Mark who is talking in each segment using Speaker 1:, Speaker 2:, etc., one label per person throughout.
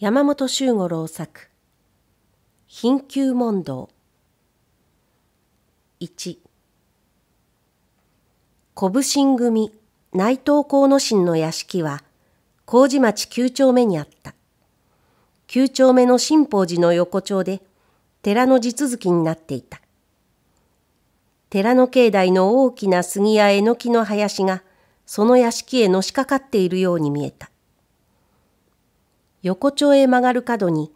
Speaker 1: 山本周五郎作貧窮問答1小武神組内藤河野神の屋敷は麹町9丁目にあった9丁目の新宝寺の横丁で寺の地続きになっていた寺の境内の大きな杉やえのきの林がその屋敷へのしかかっているように見えた横丁へ曲がる角に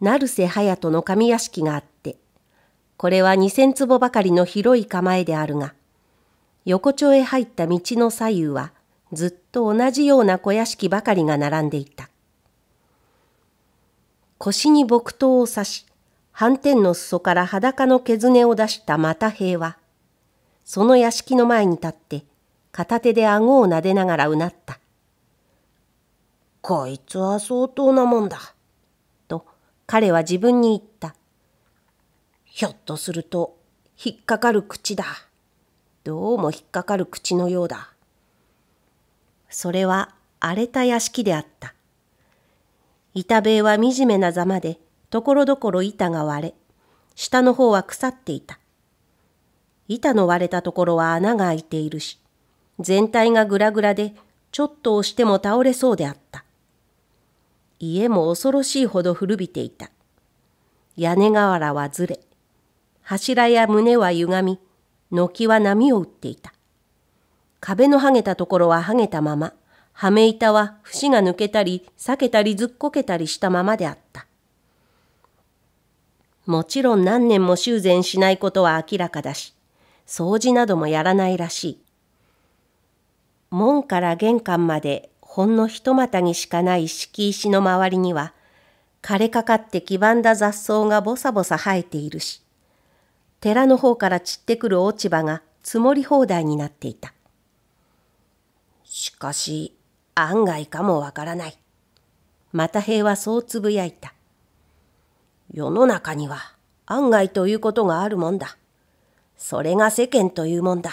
Speaker 1: 成瀬隼人の神屋敷があってこれは2,000坪ばかりの広い構えであるが横丁へ入った道の左右はずっと同じような小屋敷ばかりが並んでいた腰に木刀を刺し斑点の裾から裸の毛づを出した又兵はその屋敷の前に立って片手で顎を撫でながらうなったこいつは相当なもんだ。と彼は自分に言った。ひょっとすると引っかかる口だ。どうも引っかかる口のようだ。それは荒れた屋敷であった。板塀は惨めなざまで、ところどころ板が割れ、下の方は腐っていた。板の割れたところは穴が開いているし、全体がぐらぐらで、ちょっと押しても倒れそうであった。家も恐ろしいほど古びていた。屋根瓦はずれ、柱や胸は歪み、軒は波を打っていた。壁の剥げたところは剥げたまま、はめ板は節が抜けたり、裂けたりずっこけたりしたままであった。もちろん何年も修繕しないことは明らかだし、掃除などもやらないらしい。門から玄関までほんの一股にしかない敷石の周りには、枯れかかって黄ばんだ雑草がぼさぼさ生えているし、寺の方から散ってくる落ち葉が積もり放題になっていた。しかし、案外かもわからない。また平はそうつぶやいた。世の中には案外ということがあるもんだ。それが世間というもんだ。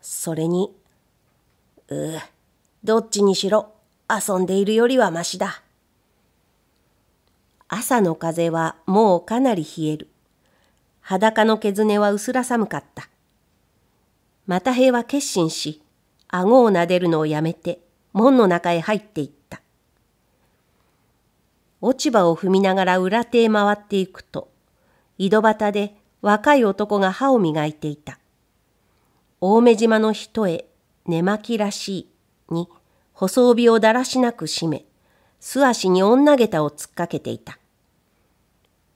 Speaker 1: それに、うう。どっちにしろ遊んでいるよりはましだ。朝の風はもうかなり冷える。裸の毛爪は薄ら寒かった。また平は決心し、顎を撫でるのをやめて、門の中へ入っていった。落ち葉を踏みながら裏手へ回っていくと、井戸端で若い男が歯を磨いていた。大目島の人へ寝巻きらしいに細帯をだらしなく締め、素足に女下駄を突っかけていた。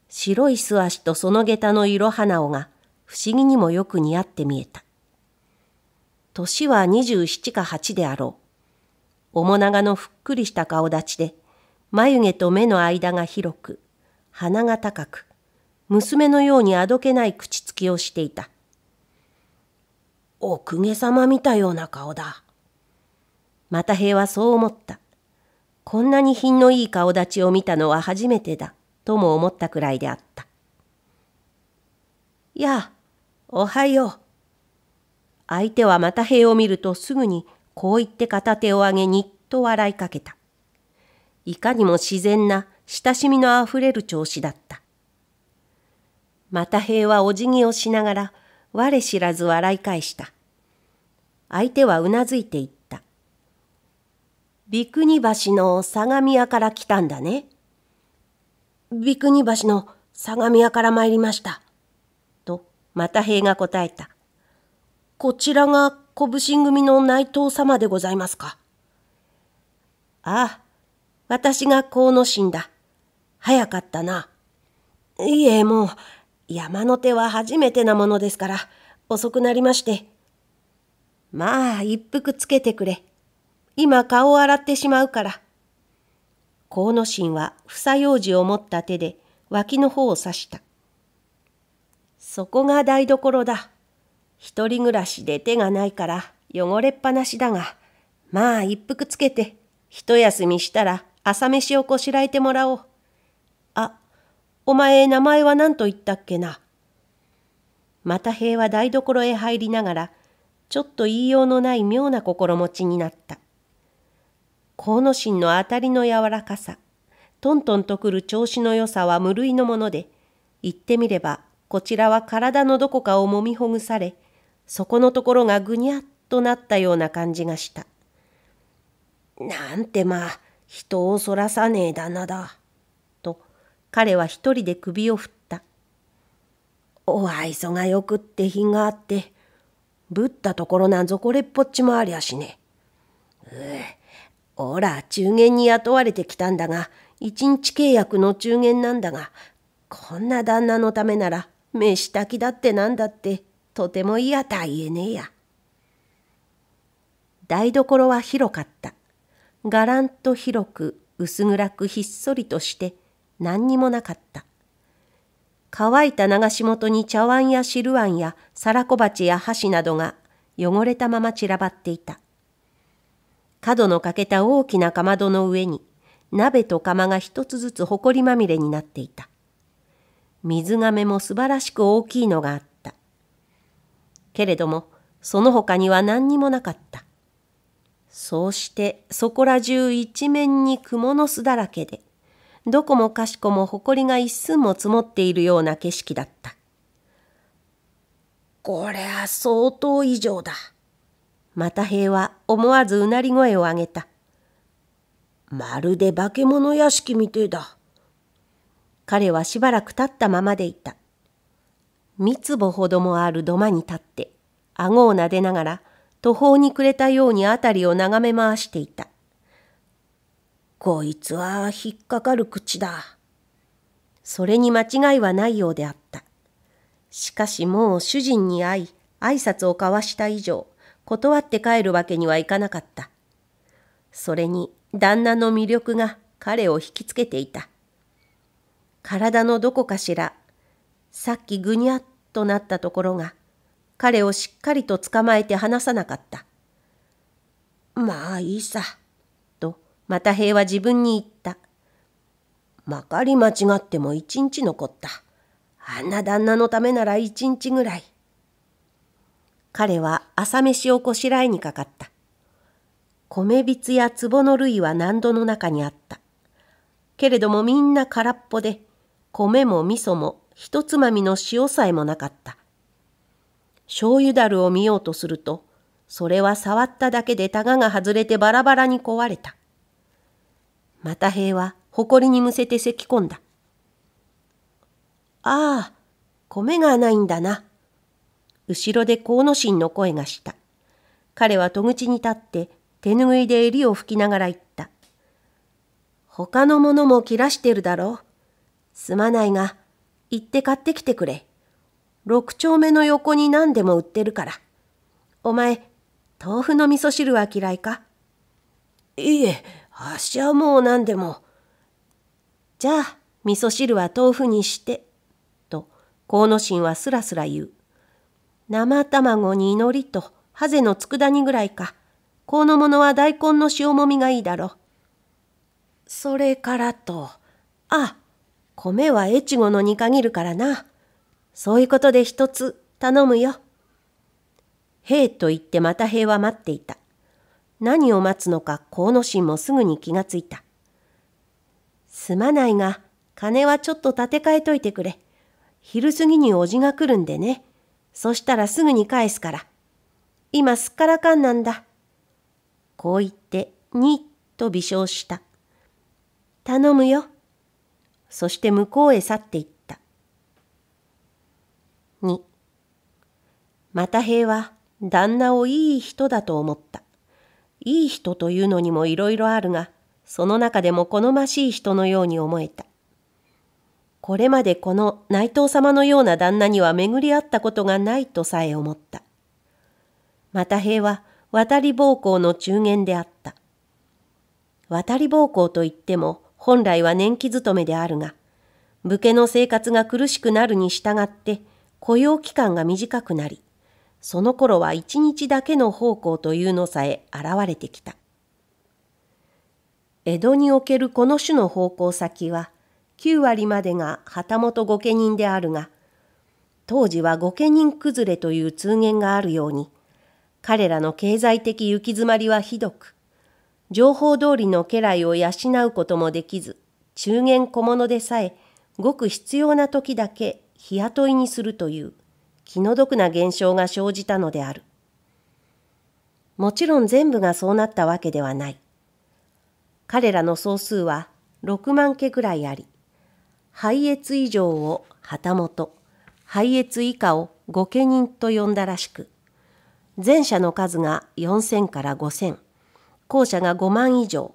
Speaker 1: 白い素足とその下駄の色花尾が不思議にもよく似合って見えた。年は二十七か八であろう。面長のふっくりした顔立ちで、眉毛と目の間が広く、鼻が高く、娘のようにあどけない口つきをしていた。お公家様見たような顔だ。又平はそう思った。こんなに品のいい顔立ちを見たのは初めてだ、とも思ったくらいであった。やあ、おはよう。相手はまた平を見るとすぐにこう言って片手を上げにっと笑いかけた。いかにも自然な親しみのあふれる調子だった。また平はお辞儀をしながら我知らず笑い返した。相手はうなずいていった。ビクニ橋の相模屋から来たんだね。ビクニ橋の相模屋から参りました。と、また平が答えた。こちらが小武神組の内藤様でございますか。ああ、私が河野神だ。早かったな。いえ、もう、山の手は初めてなものですから、遅くなりまして。まあ、一服つけてくれ。今顔を洗ってしまうから。河野心は房用紙を持った手で脇の方を刺した。そこが台所だ。一人暮らしで手がないから汚れっぱなしだが、まあ一服つけて、一休みしたら朝飯をこしらえてもらおう。あ、お前名前は何と言ったっけな。また平は台所へ入りながら、ちょっと言いようのない妙な心持ちになった。河野心の当たりの柔らかさ、トントンとくる調子の良さは無類のもので、言ってみれば、こちらは体のどこかをもみほぐされ、そこのところがぐにゃっとなったような感じがした。なんてまあ、人をそらさねえ旦那だ。と、彼は一人で首を振った。お愛想がよくって品があって、ぶったところなんぞこれっぽっちもありゃしねえ。え、ほら、中元に雇われてきたんだが、一日契約の中元なんだが、こんな旦那のためなら、飯炊きだってなんだって、とても嫌とは言えねえや。台所は広かった。がらんと広く、薄暗くひっそりとして、何にもなかった。乾いた流し元に茶碗や汁碗や皿小鉢や箸などが汚れたまま散らばっていた。角の欠けた大きなかまどの上に鍋と釜が一つずつほこりまみれになっていた。水がめも素晴らしく大きいのがあった。けれども、その他には何にもなかった。そうしてそこら中一面に蜘蛛の巣だらけで、どこもかしこも埃が一寸も積もっているような景色だった。これは相当異常だ。または思わずうなり声を上げた。まるで化け物屋敷みてえだ。彼はしばらく立ったままでいた。三坪ほどもある土間に立って、顎をなでながら、途方に暮れたように辺りを眺め回していた。こいつは引っかかる口だ。それに間違いはないようであった。しかしもう主人に会い、挨拶を交わした以上、断って帰るわけにはいかなかった。それに旦那の魅力が彼を引きつけていた。体のどこかしら、さっきぐにゃっとなったところが、彼をしっかりと捕まえて離さなかった。まあいいさ、と、また平は自分に言った。まかり間違っても一日残った。あんな旦那のためなら一日ぐらい。彼は朝飯をこしらえにかかった。米びつや壺の類は何度の中にあった。けれどもみんな空っぽで、米も味噌もひとつまみの塩さえもなかった。醤油だるを見ようとすると、それは触っただけでタガが外れてバラバラに壊れた。また兵は誇りにむせて咳き込んだ。ああ、米がないんだな。後ろで河野神の声がした。彼は戸口に立って手ぬぐいで襟を拭きながら言った。他のものも切らしてるだろう。すまないが、行って買ってきてくれ。六丁目の横に何でも売ってるから。お前、豆腐の味噌汁は嫌いかいいえ、あっしはもう何でも。じゃあ、味噌汁は豆腐にして。と、河野神はすらすら言う。生卵にのりと、ハゼの佃煮ぐらいか。このものは大根の塩もみがいいだろう。それからと、あ、米は越後のに限るからな。そういうことで一つ頼むよ。兵と言ってまた兵は待っていた。何を待つのか河野心もすぐに気がついた。すまないが、金はちょっと立て替えといてくれ。昼過ぎにおじが来るんでね。そしたらすぐに返すから。今すっからかんなんだ。こう言って、にっと微笑した。頼むよ。そして向こうへ去っていった。また平は旦那をいい人だと思った。いい人というのにもいろいろあるが、その中でも好ましい人のように思えた。これまでこの内藤様のような旦那には巡り合ったことがないとさえ思った。また平は渡り奉公の中間であった。渡り奉公といっても本来は年季勤めであるが、武家の生活が苦しくなるに従って雇用期間が短くなり、その頃は一日だけの奉公というのさえ現れてきた。江戸におけるこの種の奉公先は、9割までが旗本御家人であるが、当時は御家人崩れという通言があるように、彼らの経済的行き詰まりはひどく、情報通りの家来を養うこともできず、中元小物でさえ、ごく必要な時だけ日雇いにするという気の毒な現象が生じたのである。もちろん全部がそうなったわけではない。彼らの総数は6万家くらいあり、拝越以上を旗本、拝越以下を御家人と呼んだらしく、前者の数が4000から5000、後者が5万以上、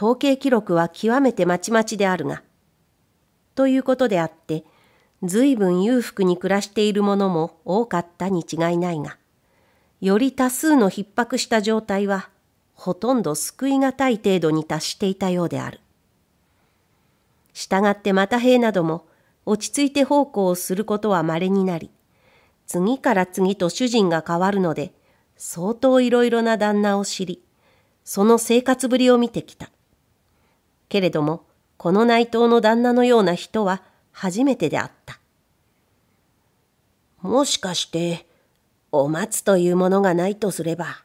Speaker 1: 統計記録は極めてまちまちであるが、ということであって、随分裕福に暮らしている者も多かったに違いないが、より多数の逼迫した状態は、ほとんど救い難い程度に達していたようである。従ってまた兵なども落ち着いて奉公をすることは稀になり、次から次と主人が変わるので、相当いろいろな旦那を知り、その生活ぶりを見てきた。けれども、この内藤の旦那のような人は初めてであった。もしかして、お松というものがないとすれば。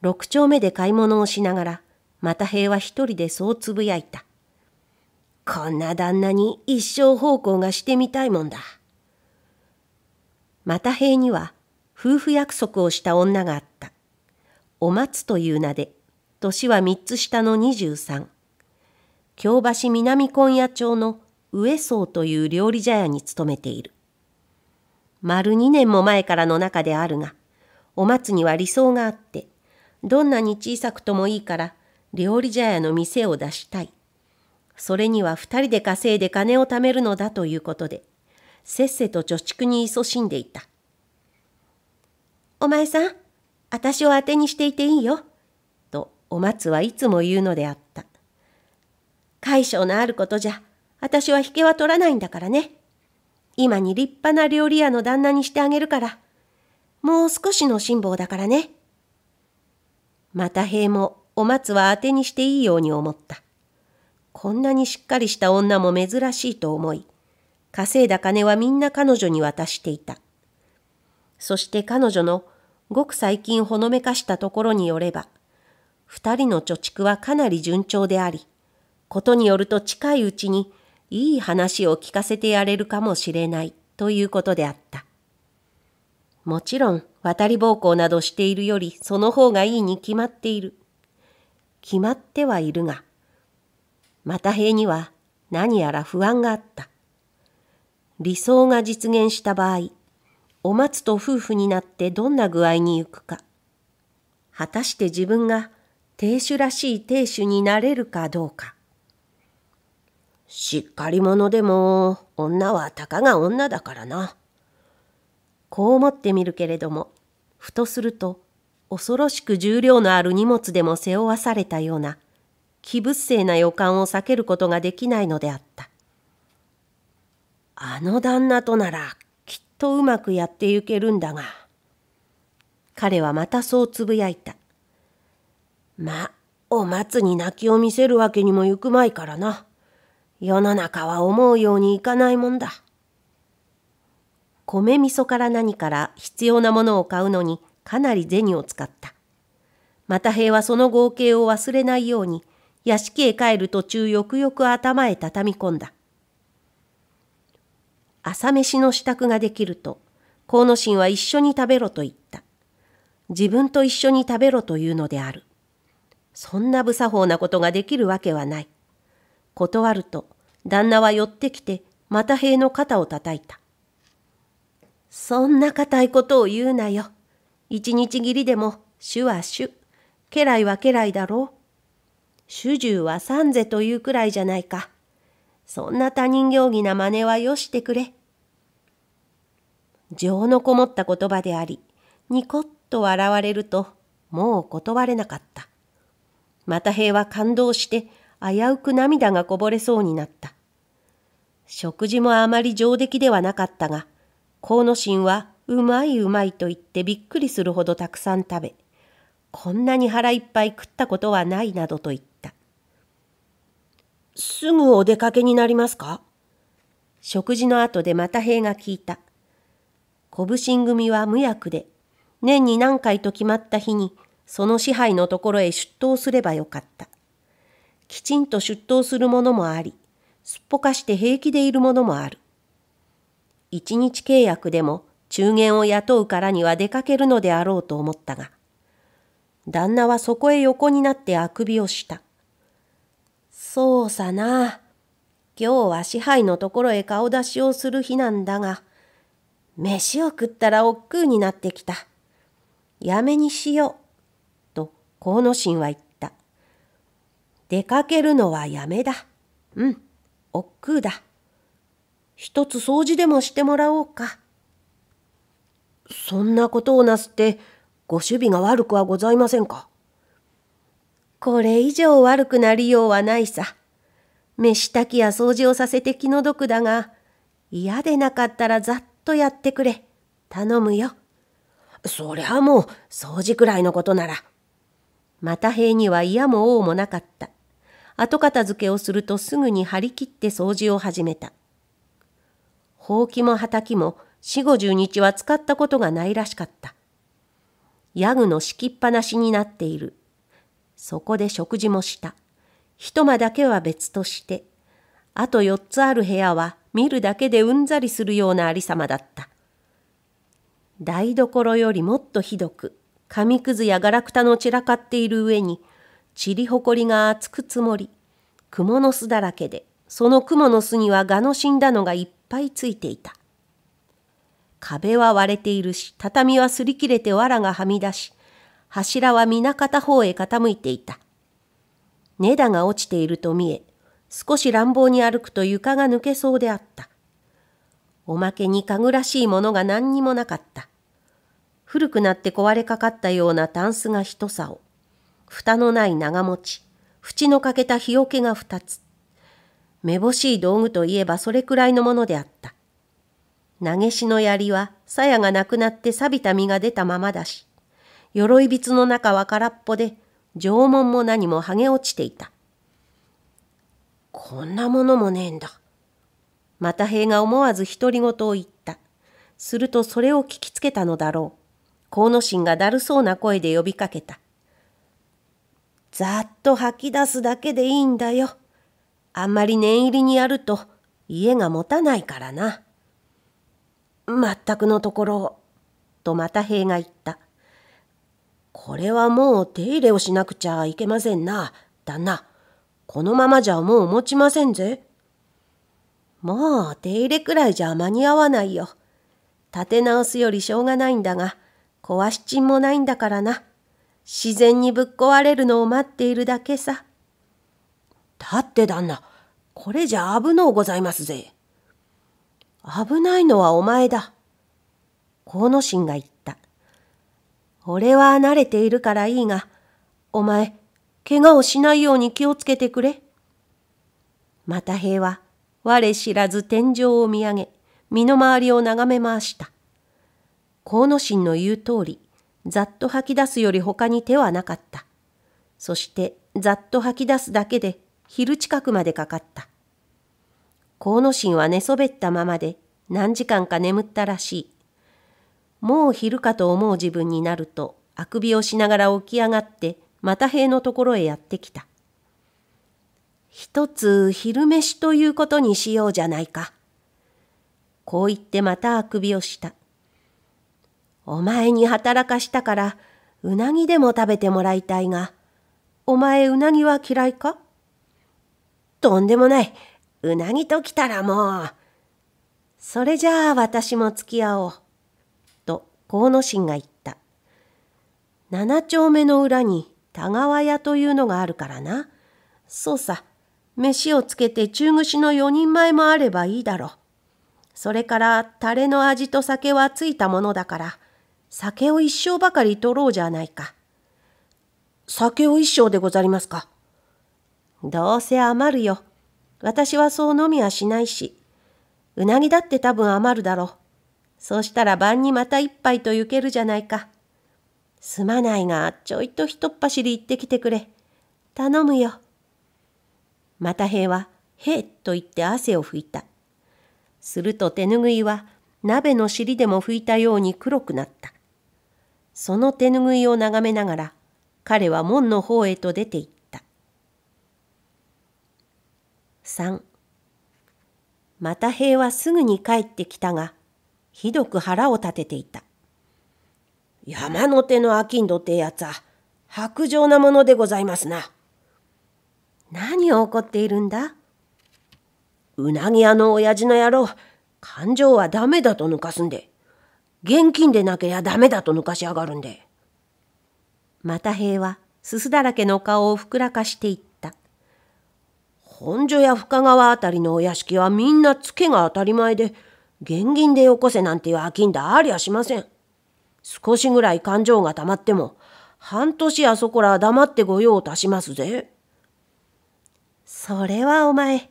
Speaker 1: 六丁目で買い物をしながら、また平は一人でそうつぶやいた。こんな旦那に一生奉公がしてみたいもんだ。また平には夫婦約束をした女があった。お松という名で、年は三つ下の二十三。京橋南今夜町の上荘という料理茶屋に勤めている。丸二年も前からの中であるが、お松には理想があって、どんなに小さくともいいから、料理茶屋の店を出したい。それには2人で稼いで金を貯めるのだということで、せっせと貯蓄に勤しんでいた。お前さん、私をあてにしていていいよ。と、お松はいつも言うのであった。解消のあることじゃ、私は引けは取らないんだからね。今に立派な料理屋の旦那にしてあげるから、もう少しの辛抱だからね。また平もお松は当てにしていいように思った。こんなにしっかりした女も珍しいと思い、稼いだ金はみんな彼女に渡していた。そして彼女のごく最近ほのめかしたところによれば、二人の貯蓄はかなり順調であり、ことによると近いうちにいい話を聞かせてやれるかもしれないということであった。もちろん渡り奉公などしているよりその方がいいに決まっている。決まってはいるが、また平には何やら不安があった。理想が実現した場合、お松と夫婦になってどんな具合に行くか。果たして自分が亭主らしい亭主になれるかどうか。しっかり者でも女はたかが女だからな。こう思ってみるけれども、ふとすると恐ろしく重量のある荷物でも背負わされたような気物性な予感を避けることができないのであったあの旦那とならきっとうまくやってゆけるんだが彼はまたそうつぶやいたまお松に泣きを見せるわけにもゆくまいからな世の中は思うようにいかないもんだ米味噌から何から必要なものを買うのにかなり銭を使った。また平はその合計を忘れないように屋敷へ帰る途中よくよく頭へ畳み込んだ。朝飯の支度ができると、河野神は一緒に食べろと言った。自分と一緒に食べろというのである。そんな無作法なことができるわけはない。断ると、旦那は寄ってきて、また塀の肩を叩いた。そんな固いことを言うなよ。一日切りでも、主は主、家来は家来だろう。主従は三世というくらいじゃないか。そんな他人行儀な真似はよしてくれ。情のこもった言葉であり、ニコッと笑われると、もう断れなかった。また平は感動して、危うく涙がこぼれそうになった。食事もあまり上出来ではなかったが、河野心はうまいうまいと言ってびっくりするほどたくさん食べ、こんなに腹いっぱい食ったことはないなどと言った。すぐお出かけになりますか食事の後でまた兵が聞いた。小武神組は無役で、年に何回と決まった日に、その支配のところへ出頭すればよかった。きちんと出頭するものもあり、すっぽかして平気でいるものもある。一日契約でも中間を雇うからには出かけるのであろうと思ったが、旦那はそこへ横になってあくびをした。そうさな。今日は支配のところへ顔出しをする日なんだが、飯を食ったら億劫になってきた。やめにしよう。と、河野神は言った。出かけるのはやめだ。うん、億劫だ。一つ掃除でもしてもらおうか。そんなことをなすって、ご守備が悪くはございませんか。これ以上悪くなりようはないさ。飯炊きや掃除をさせて気の毒だが、嫌でなかったらざっとやってくれ。頼むよ。そりゃもう掃除くらいのことなら。また平には嫌も王もなかった。後片付けをするとすぐに張り切って掃除を始めた。ほうきも畑も四五十日は使ったことがないらしかった。ヤグの敷きっぱなしになっている。そこで食事もした。一間だけは別として、あと四つある部屋は見るだけでうんざりするようなありさまだった。台所よりもっとひどく、紙くずやガラクタの散らかっている上に、ちりほこりが厚く積もり、蜘蛛の巣だらけで、その蜘蛛の巣には蛾の死んだのがいっぱいついていた。壁は割れているし、畳は擦り切れて藁がはみ出し、柱は皆片方へ傾いていた。根田が落ちていると見え、少し乱暴に歩くと床が抜けそうであった。おまけに家具らしいものが何にもなかった。古くなって壊れかかったようなタンスが一竿、蓋のない長持ち、縁の欠けた日よけが二つ。めぼしい道具といえばそれくらいのものであった。投げしの槍は鞘がなくなって錆びた実が出たままだし、鎧びの中は空っぽで、縄文も何も剥げ落ちていた。こんなものもねえんだ。また兵が思わず独り言を言った。するとそれを聞きつけたのだろう。河野神がだるそうな声で呼びかけた。ざっと吐き出すだけでいいんだよ。あんまり念入りにやると家が持たないからな。まったくのところを、とまた兵が言った。これはもう手入れをしなくちゃいけませんな、旦那。このままじゃもう持ちませんぜ。もう手入れくらいじゃ間に合わないよ。立て直すよりしょうがないんだが、壊しちんもないんだからな。自然にぶっ壊れるのを待っているだけさ。だって旦那、これじゃ危のうございますぜ。危ないのはお前だ。河野心が言っ俺は慣れているからいいが、お前、怪我をしないように気をつけてくれ。また平は、我知らず天井を見上げ、身の回りを眺め回した。河野心の言う通り、ざっと吐き出すより他に手はなかった。そして、ざっと吐き出すだけで、昼近くまでかかった。河野心は寝そべったままで、何時間か眠ったらしい。もう昼かと思う自分になると、あくびをしながら起き上がって、また塀のところへやってきた。一つ昼飯ということにしようじゃないか。こう言ってまたあくびをした。お前に働かしたから、うなぎでも食べてもらいたいが、お前うなぎは嫌いかとんでもない。うなぎときたらもう。それじゃあ私も付き合おう。河野心が言った。七丁目の裏に田川屋というのがあるからな。そうさ、飯をつけて中串の4人前もあればいいだろう。それからタレの味と酒はついたものだから、酒を一升ばかり取ろうじゃないか。酒を一升でござりますか。どうせ余るよ。私はそう飲みはしないし。うなぎだって多分余るだろう。そうしたら晩にまた一杯と行けるじゃないか。すまないが、ちょいとひとっ走り行ってきてくれ。頼むよ。また兵は、へえと言って汗を拭いた。すると手ぬぐいは、鍋の尻でも拭いたように黒くなった。その手ぬぐいを眺めながら、彼は門の方へと出て行った。三。また兵はすぐに帰ってきたが、ひどく腹を立てていた。山の手の商人ってやつは、薄情なものでございますな。何を怒っているんだうなぎ屋の親父の野郎、感情はダメだと抜かすんで。現金でなけりゃダメだと抜かしやがるんで。また平は、すすだらけの顔をふくらかしていった。本所や深川あたりのお屋敷はみんなツケが当たり前で、現銀でよこせなんていう飽きんだありゃしません。少しぐらい感情が溜まっても、半年あそこら黙って御用を足しますぜ。それはお前、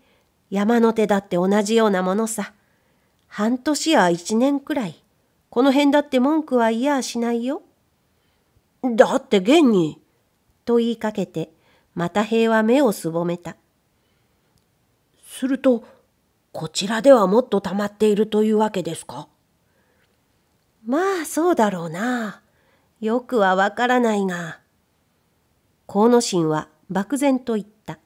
Speaker 1: 山の手だって同じようなものさ。半年や一年くらい、この辺だって文句は言やしないよ。だって現に。と言いかけて、また平は目をすぼめた。すると、こちらではもっと溜まっているというわけですかまあそうだろうな。よくはわからないが。河野神は漠然と言った。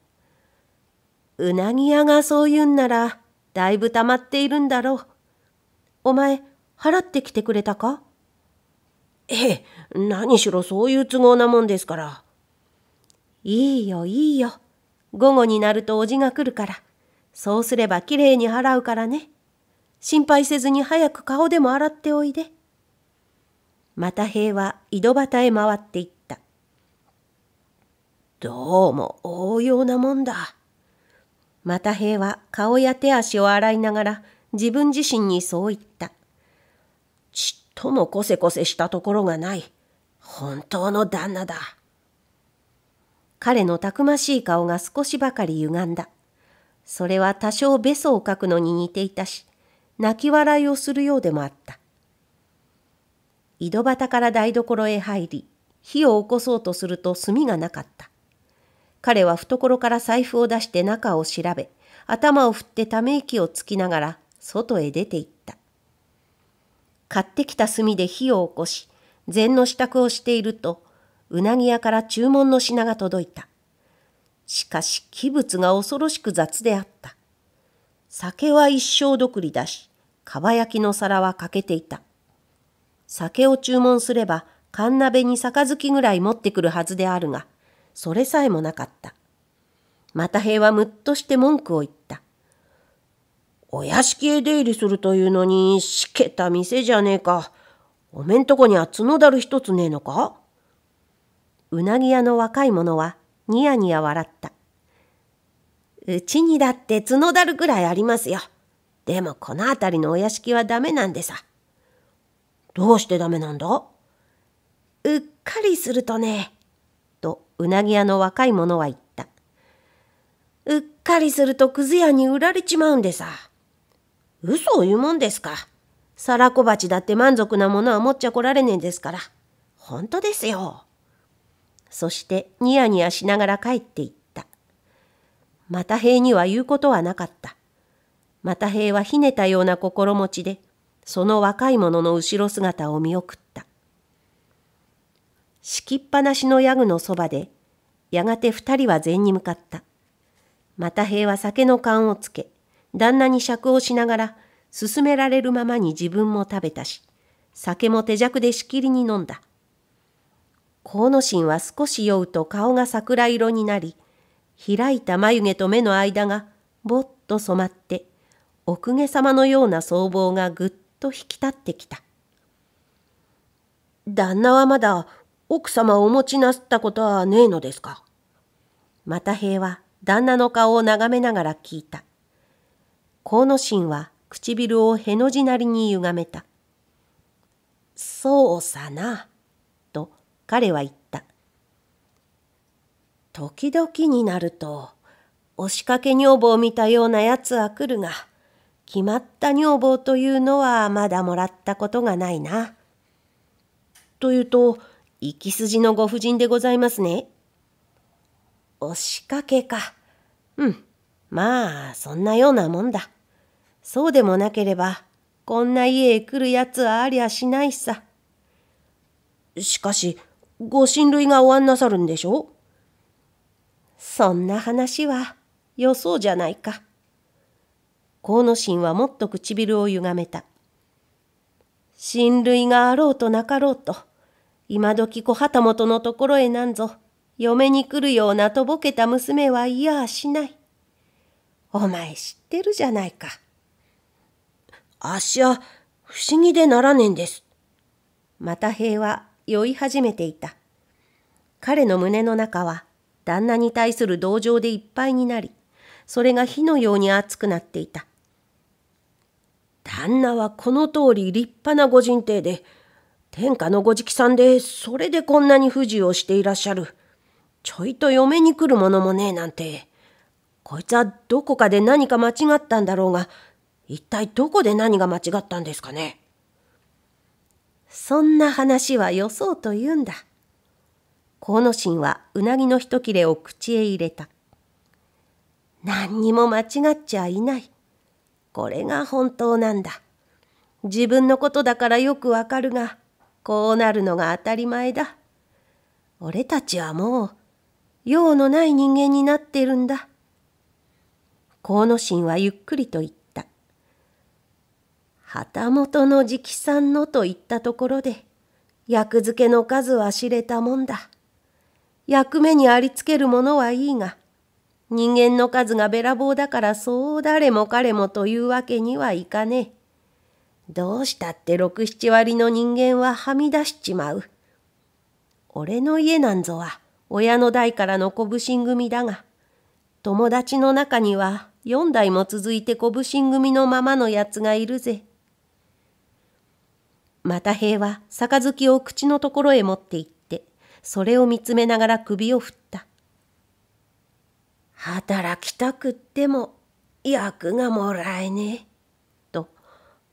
Speaker 1: うなぎ屋がそう言うんなら、だいぶ溜まっているんだろう。お前、払ってきてくれたかええ、何しろそういう都合なもんですから。いいよいいよ。午後になるとおじが来るから。そうすればきれいに払うからね。心配せずに早く顔でも洗っておいで。また平は井戸端へ回っていった。どうも応用なもんだ。また平は顔や手足を洗いながら自分自身にそう言った。ちっともこせこせしたところがない。本当の旦那だ。彼のたくましい顔が少しばかり歪んだ。それは多少べそを書くのに似ていたし、泣き笑いをするようでもあった。井戸端から台所へ入り、火を起こそうとすると炭がなかった。彼は懐から財布を出して中を調べ、頭を振ってため息をつきながら外へ出て行った。買ってきた炭で火を起こし、禅の支度をしていると、うなぎ屋から注文の品が届いた。しかし器物が恐ろしく雑であった。酒は一生どくりだし、かば焼きの皿は欠けていた。酒を注文すれば、神鍋に杯ぐらい持ってくるはずであるが、それさえもなかった。また平はむっとして文句を言った。お屋敷へ出入りするというのに、しけた店じゃねえか。おめんとこには角だる一つねえのかうなぎ屋の若い者は、ニヤニヤ笑った。うちにだって角だるくらいありますよ。でもこの辺りのお屋敷はダメなんでさ。どうしてダメなんだうっかりするとね、とうなぎ屋の若い者は言った。うっかりするとくず屋に売られちまうんでさ。嘘を言うもんですか。皿小鉢だって満足なものは持っちゃこられねえんですから。本当ですよ。そしてニヤニヤしながら帰っていった。また兵には言うことはなかった。また兵はひねたような心持ちで、その若い者の後ろ姿を見送った。敷きっぱなしのヤグのそばで、やがて二人は禅に向かった。また兵は酒の缶をつけ、旦那に酌をしながら、勧められるままに自分も食べたし、酒も手酌でしきりに飲んだ。河野心は少し酔うと顔が桜色になり、開いた眉毛と目の間がぼっと染まって、お公家様のような僧帽がぐっと引き立ってきた。旦那はまだ奥様をお持ちなすったことはねえのですか又平は旦那の顔を眺めながら聞いた。河野心は唇をへの字なりに歪めた。そうさな。彼は言った。時々になると、押しかけ女房見たようなやつは来るが、決まった女房というのはまだもらったことがないな。というと、行き筋のご婦人でございますね。押しかけか。うん。まあ、そんなようなもんだ。そうでもなければ、こんな家へ来るやつはありゃしないさ。しかし、ご親類がおんなさるんでしょそんな話はよそうじゃないか。河野心はもっと唇をゆがめた。親類があろうとなかろうと、今時小旗本のところへなんぞ、嫁に来るようなとぼけた娘は嫌あしない。お前知ってるじゃないか。あっしは不思議でならねえんです。また平和。酔い始めていた。彼の胸の中は旦那に対する同情でいっぱいになり、それが火のように熱くなっていた。旦那はこの通り立派な御人邸で、天下のご直さんで、それでこんなに不自由をしていらっしゃる。ちょいと嫁に来るものもねえなんて。こいつはどこかで何か間違ったんだろうが、一体どこで何が間違ったんですかね。そんな話はよそうと言うんだ。河野神はうなぎの一切れを口へ入れた。何にも間違っちゃいない。これが本当なんだ。自分のことだからよくわかるが、こうなるのが当たり前だ。俺たちはもう、用のない人間になってるんだ。河野神はゆっくりと言っ旗本の直参のと言ったところで、役付けの数は知れたもんだ。役目にありつけるものはいいが、人間の数がべらぼうだからそう誰も彼もというわけにはいかねえ。どうしたって六七割の人間ははみ出しちまう。俺の家なんぞは親の代からの小武神組だが、友達の中には四代も続いて小武神組のままのやつがいるぜ。また平は杯を口のところへ持って行って、それを見つめながら首を振った。働きたくっても役がもらえねえ。と、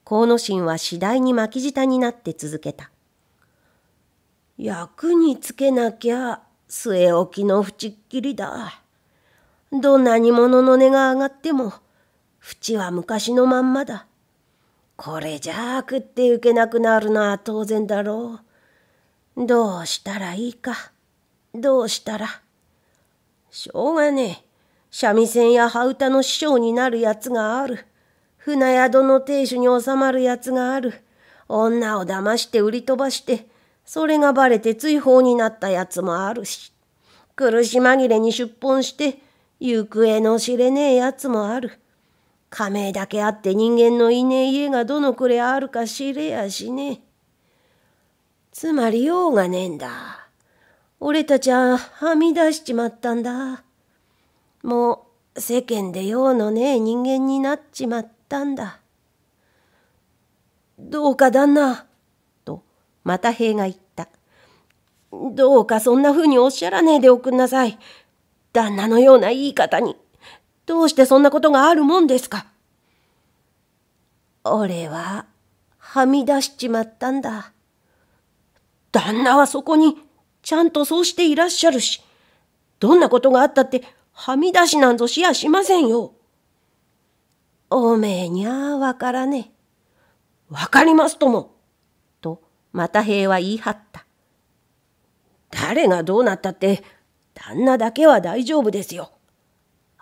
Speaker 1: 河野心は次第に巻き舌になって続けた。役につけなきゃ据え置きの縁っきりだ。どんなに物の値が上がっても、縁は昔のまんまだ。これじゃあ食っていけなくなるのは当然だろう。どうしたらいいか。どうしたら。しょうがねえ。三味線や羽歌の師匠になるやつがある。船宿の亭主に収まるやつがある。女を騙して売り飛ばして、それがバレて追放になったやつもあるし、苦し紛れに出奔して、行方の知れねえやつもある。亀だけあって人間のいねえ家がどのくれあるか知れやしね。つまり用がねえんだ。俺たちははみ出しちまったんだ。もう世間で用のねえ人間になっちまったんだ。どうか旦那、とまた兵が言った。どうかそんなふうにおっしゃらねえでおくんなさい。旦那のような言い方に。どうしてそんなことがあるもんですか。俺は、はみ出しちまったんだ。旦那はそこに、ちゃんとそうしていらっしゃるし、どんなことがあったって、はみ出しなんぞしやしませんよ。おめえにゃあわからねえ。わかりますとも。と、また平は言い張った。誰がどうなったって、旦那だけは大丈夫ですよ。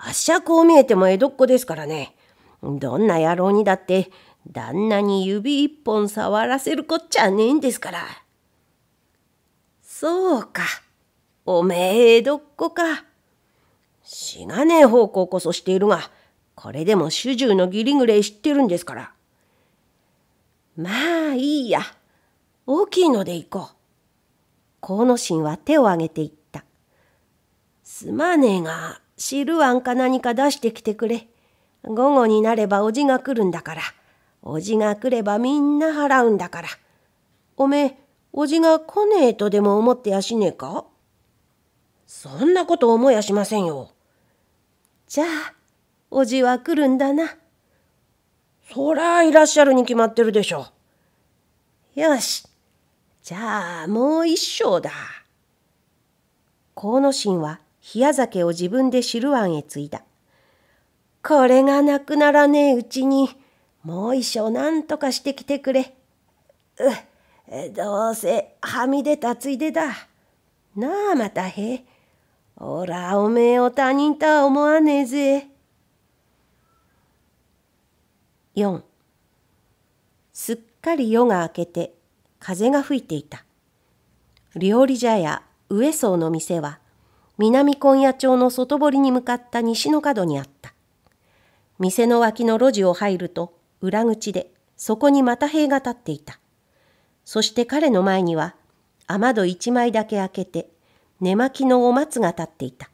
Speaker 1: あっしゃこう見えても江戸っ子ですからね。どんな野郎にだって、旦那に指一本触らせるこっちゃねえんですから。そうか。おめえ江戸っ子か。死なねえ方向こそしているが、これでも主従のギリぐれ知ってるんですから。まあいいや。大きいので行こう。河野心は手を挙げていった。すまねえが、汁あんか何か出してきてくれ。午後になればおじが来るんだから。おじが来ればみんな払うんだから。おめえ、おじが来ねえとでも思ってやしねえかそんなこと思いやしませんよ。じゃあ、おじは来るんだな。そりゃいらっしゃるに決まってるでしょ。よし。じゃあ、もう一生だ。河野神は冷や酒を自分で汁碗へついだ。これがなくならねえうちに、もう一生何とかしてきてくれ。う、どうせはみ出たついでだ。なあまたへ。おらおめえを他人とは思わねえぜ。4すっかり夜が明けて風が吹いていた。料理茶屋上層の店は南今夜町の外堀に向かった西の角にあった。店の脇の路地を入ると、裏口で、そこに又兵が立っていた。そして彼の前には、雨戸一枚だけ開けて、寝巻きのお松が立っていた。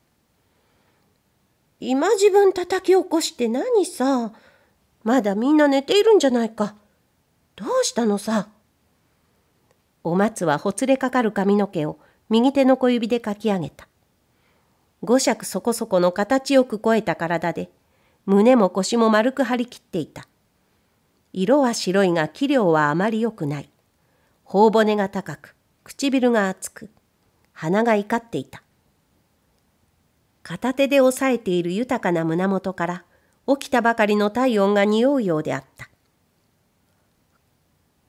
Speaker 1: 今自分叩き起こして何さ。まだみんな寝ているんじゃないか。どうしたのさ。お松はほつれかかる髪の毛を右手の小指でかき上げた。五尺そこそこの形よく肥えた体で、胸も腰も丸く張り切っていた。色は白いが器量はあまり良くない。頬骨が高く、唇が厚く、鼻が怒っていた。片手で押さえている豊かな胸元から、起きたばかりの体温が匂うようであった。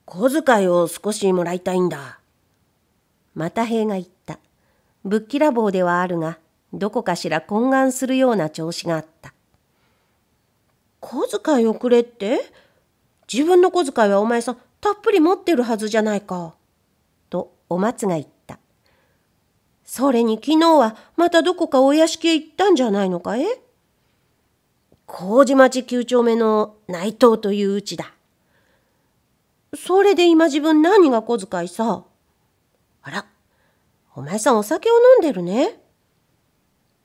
Speaker 1: 小遣いを少しもらいたいんだ。また兵が言った。ぶっきらぼうではあるが、どこかしら懇願するような調子があった。小遣いをくれって自分の小遣いはお前さんたっぷり持ってるはずじゃないか。とお松が言った。それに昨日はまたどこかお屋敷へ行ったんじゃないのかえ麹町9丁目の内藤といううちだ。それで今自分何が小遣いさ。あら、お前さんお酒を飲んでるね。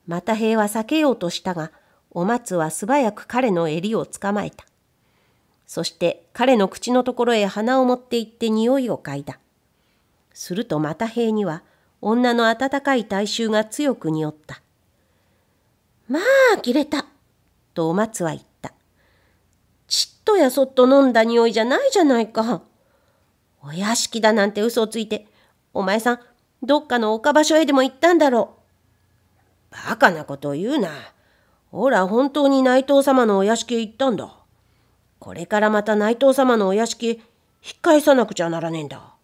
Speaker 1: また兵は避けようとしたが、お松は素早く彼の襟を捕まえた。そして彼の口のところへ鼻を持って行って匂いを嗅いだ。すると又兵には女の温かい体臭が強く匂った。まあ、切れた。とお松は言った。ちっとやそっと飲んだ匂いじゃないじゃないか。お屋敷だなんて嘘をついて、お前さん、どっかの丘場所へでも行ったんだろう。バカなことを言うな。ほら本当に内藤様のお屋敷へ行ったんだ。これからまた内藤様のお屋敷、引っ返さなくちゃならねえんだ。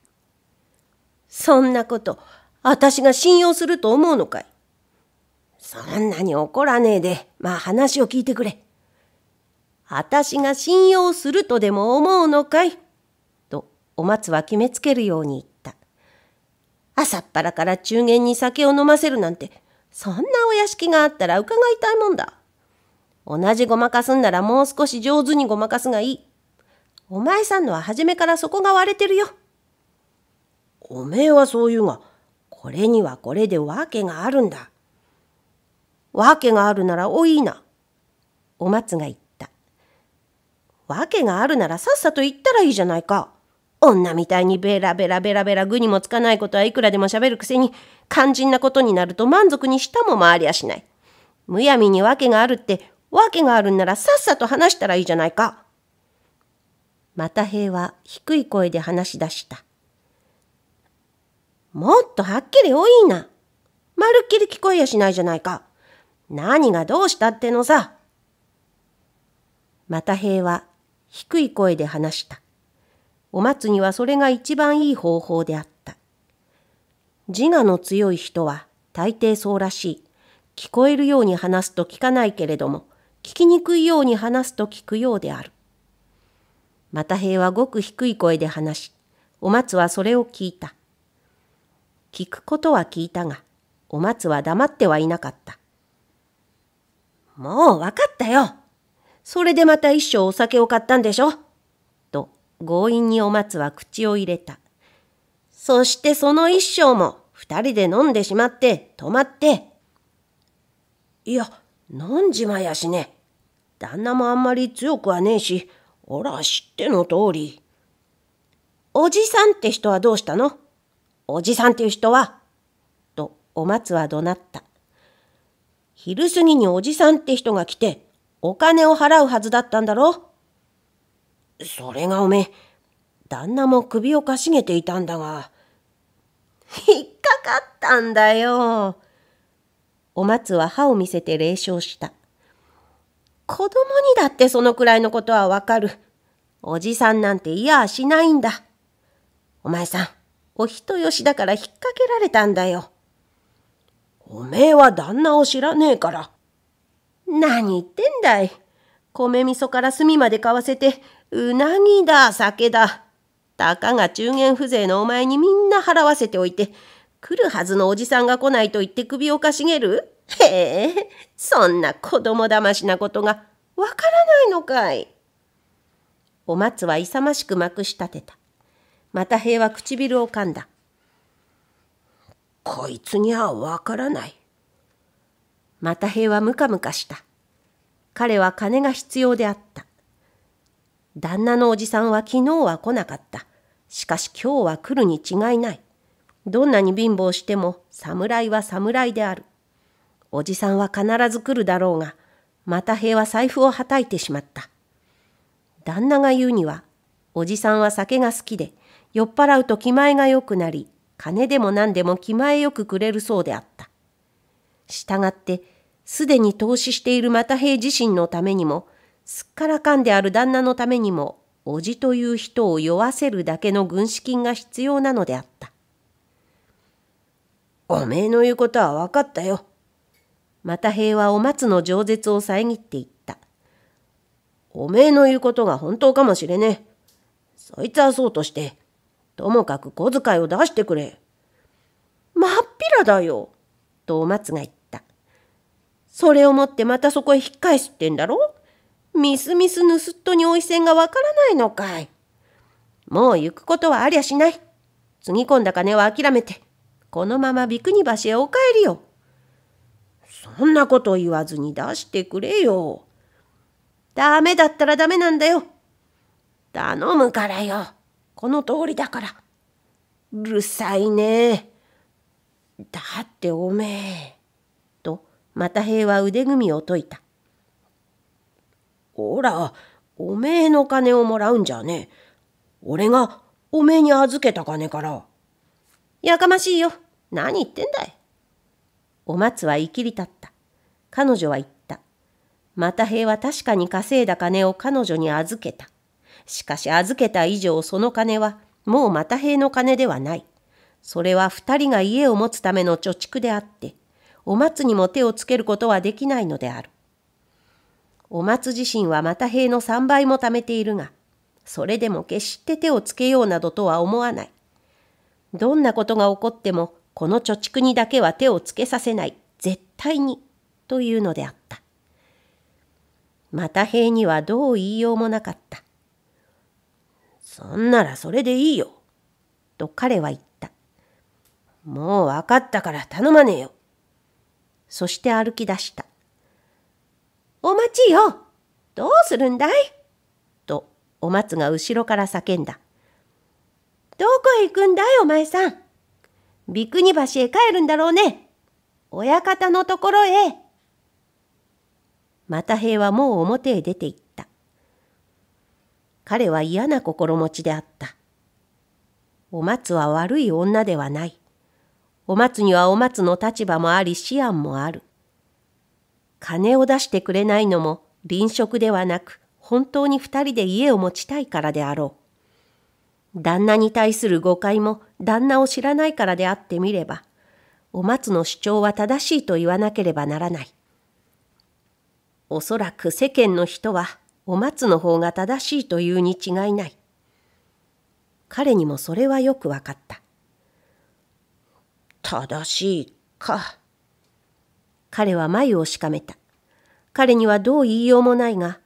Speaker 1: そんなこと、私が信用すると思うのかい。そんなに怒らねえで、まあ話を聞いてくれ。私が信用するとでも思うのかい。と、お松は決めつけるように言った。朝っぱらから中間に酒を飲ませるなんて、そんなお屋敷があったら伺いたいもんだ。同じごまかすんならもう少し上手にごまかすがいい。お前さんのは初めからそこが割れてるよ。おめえはそう言うが、これにはこれで訳があるんだ。訳があるならおいいな。お松が言った。訳があるならさっさと言ったらいいじゃないか。女みたいにベラベラベラベラ具にもつかないことはいくらでも喋るくせに、肝心なことになると満足に舌も回りやしない。むやみに訳があるって、訳があるんならさっさと話したらいいじゃないか。また平は低い声で話し出した。もっとはっきり多いな。まるっきり聞こえやしないじゃないか。何がどうしたってのさ。また平は低い声で話した。お松にはそれが一番いい方法であった。自我の強い人は大抵そうらしい。聞こえるように話すと聞かないけれども、聞きにくいように話すと聞くようである。また平はごく低い声で話し、お松はそれを聞いた。聞くことは聞いたが、お松は黙ってはいなかった。もうわかったよ。それでまた一生お酒を買ったんでしょ強引にお松は口を入れた。そしてその一生も二人で飲んでしまって止まって。いや、飲んじまやしね。旦那もあんまり強くはねえし、おら知っての通り。おじさんって人はどうしたのおじさんっていう人はとお松は怒鳴った。昼過ぎにおじさんって人が来て、お金を払うはずだったんだろそれがおめえ、旦那も首をかしげていたんだが、引っかかったんだよ。お松は歯を見せて冷笑した。子供にだってそのくらいのことはわかる。おじさんなんて嫌はしないんだ。お前さん、お人よしだから引っ掛けられたんだよ。おめえは旦那を知らねえから。何言ってんだい。米味噌から炭まで買わせてうなぎだ、酒だ。たかが中元風情のお前にみんな払わせておいて、来るはずのおじさんが来ないと言って首をかしげるへえ、そんな子供だましなことがわからないのかい。お松は勇ましくまくし立てた。また平は唇を噛んだ。こいつにはわからない。また平はムカムカした。彼は金が必要であった。旦那のおじさんは昨日は来なかった。しかし今日は来るに違いない。どんなに貧乏しても侍は侍である。おじさんは必ず来るだろうが、また平は財布をはたいてしまった。旦那が言うには、おじさんは酒が好きで、酔っ払うと気前が良くなり、金でも何でも気前よくくれるそうであった。したがって、すでに投資している又平自身のためにも、すっからかんである旦那のためにも、叔父という人を酔わせるだけの軍資金が必要なのであった。おめえの言うことは分かったよ。また平はお松の饒舌を遮っていった。おめえの言うことが本当かもしれねえ。そいつはそうとして、ともかく小遣いを出してくれ。まっぴらだよ、とお松が言った。それを持ってまたそこへ引っ返すってんだろみすみすぬすっとにおいせんがわからないのかい。もう行くことはありゃしない。つぎ込んだ金は諦めて、このままビクニ橋へお帰りよ。そんなこと言わずに出してくれよ。ダメだったらダメなんだよ。頼むからよ。この通りだから。うるさいね。だっておめえ。と、また平は腕組みを解いた。おら、おめえの金をもらうんじゃねえ。俺がおめえに預けた金から。やかましいよ。何言ってんだい。お松は生きり立った。彼女は言った。又平は確かに稼いだ金を彼女に預けた。しかし預けた以上その金はもう又平の金ではない。それは二人が家を持つための貯蓄であって、お松にも手をつけることはできないのである。お松自身はまた兵の3倍も貯めているが、それでも決して手をつけようなどとは思わない。どんなことが起こっても、この貯蓄にだけは手をつけさせない、絶対に、というのであった。また兵にはどう言いようもなかった。そんならそれでいいよ、と彼は言った。もう分かったから頼まねえよ。そして歩き出した。お待ちよどうするんだいとお松が後ろから叫んだ。どこへ行くんだいお前さん。三国橋へ帰るんだろうね。親方のところへ。また平はもう表へ出て行った。彼は嫌な心持ちであった。お松は悪い女ではない。お松にはお松の立場もあり思案もある。金を出してくれないのも臨職ではなく本当に二人で家を持ちたいからであろう。旦那に対する誤解も旦那を知らないからであってみれば、お松の主張は正しいと言わなければならない。おそらく世間の人はお松の方が正しいというに違いない。彼にもそれはよくわかった。正しいか。彼は眉をしかめた。彼にはどう言いようもないが、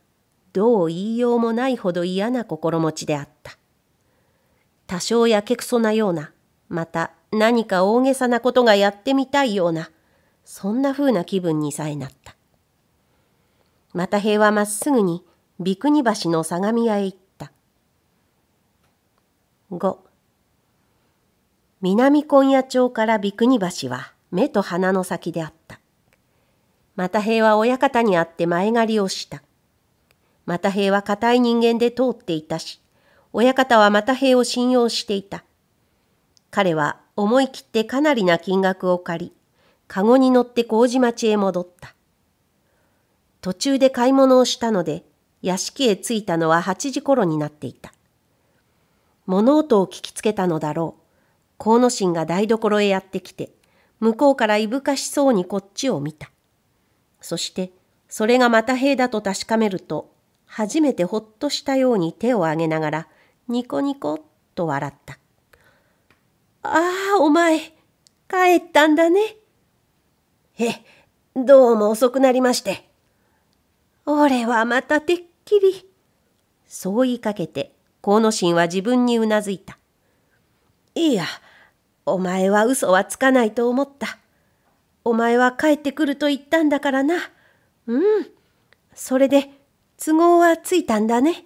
Speaker 1: どう言いようもないほど嫌な心持ちであった。多少やけくそなような、また何か大げさなことがやってみたいような、そんな風な気分にさえなった。また平はまっすぐに、三国橋の相模屋へ行った。五。南今夜町から三国橋は目と鼻の先であった。又平は親方に会って前借りをした。又平は固い人間で通っていたし、親方は又平を信用していた。彼は思い切ってかなりな金額を借り、カゴに乗って麹町へ戻った。途中で買い物をしたので、屋敷へ着いたのは8時頃になっていた。物音を聞きつけたのだろう。河野心が台所へやってきて、向こうからいぶかしそうにこっちを見た。そしてそれがまた兵だと確かめると初めてほっとしたように手を上げながらニコニコっと笑った。ああ、お前、帰ったんだね。え、どうも遅くなりまして。俺はまたてっきり。そう言いかけて、河野心は自分にうなずいた。いいや、お前は嘘はつかないと思った。お前は帰ってくると言ったんだからな。うん。それで、都合はついたんだね。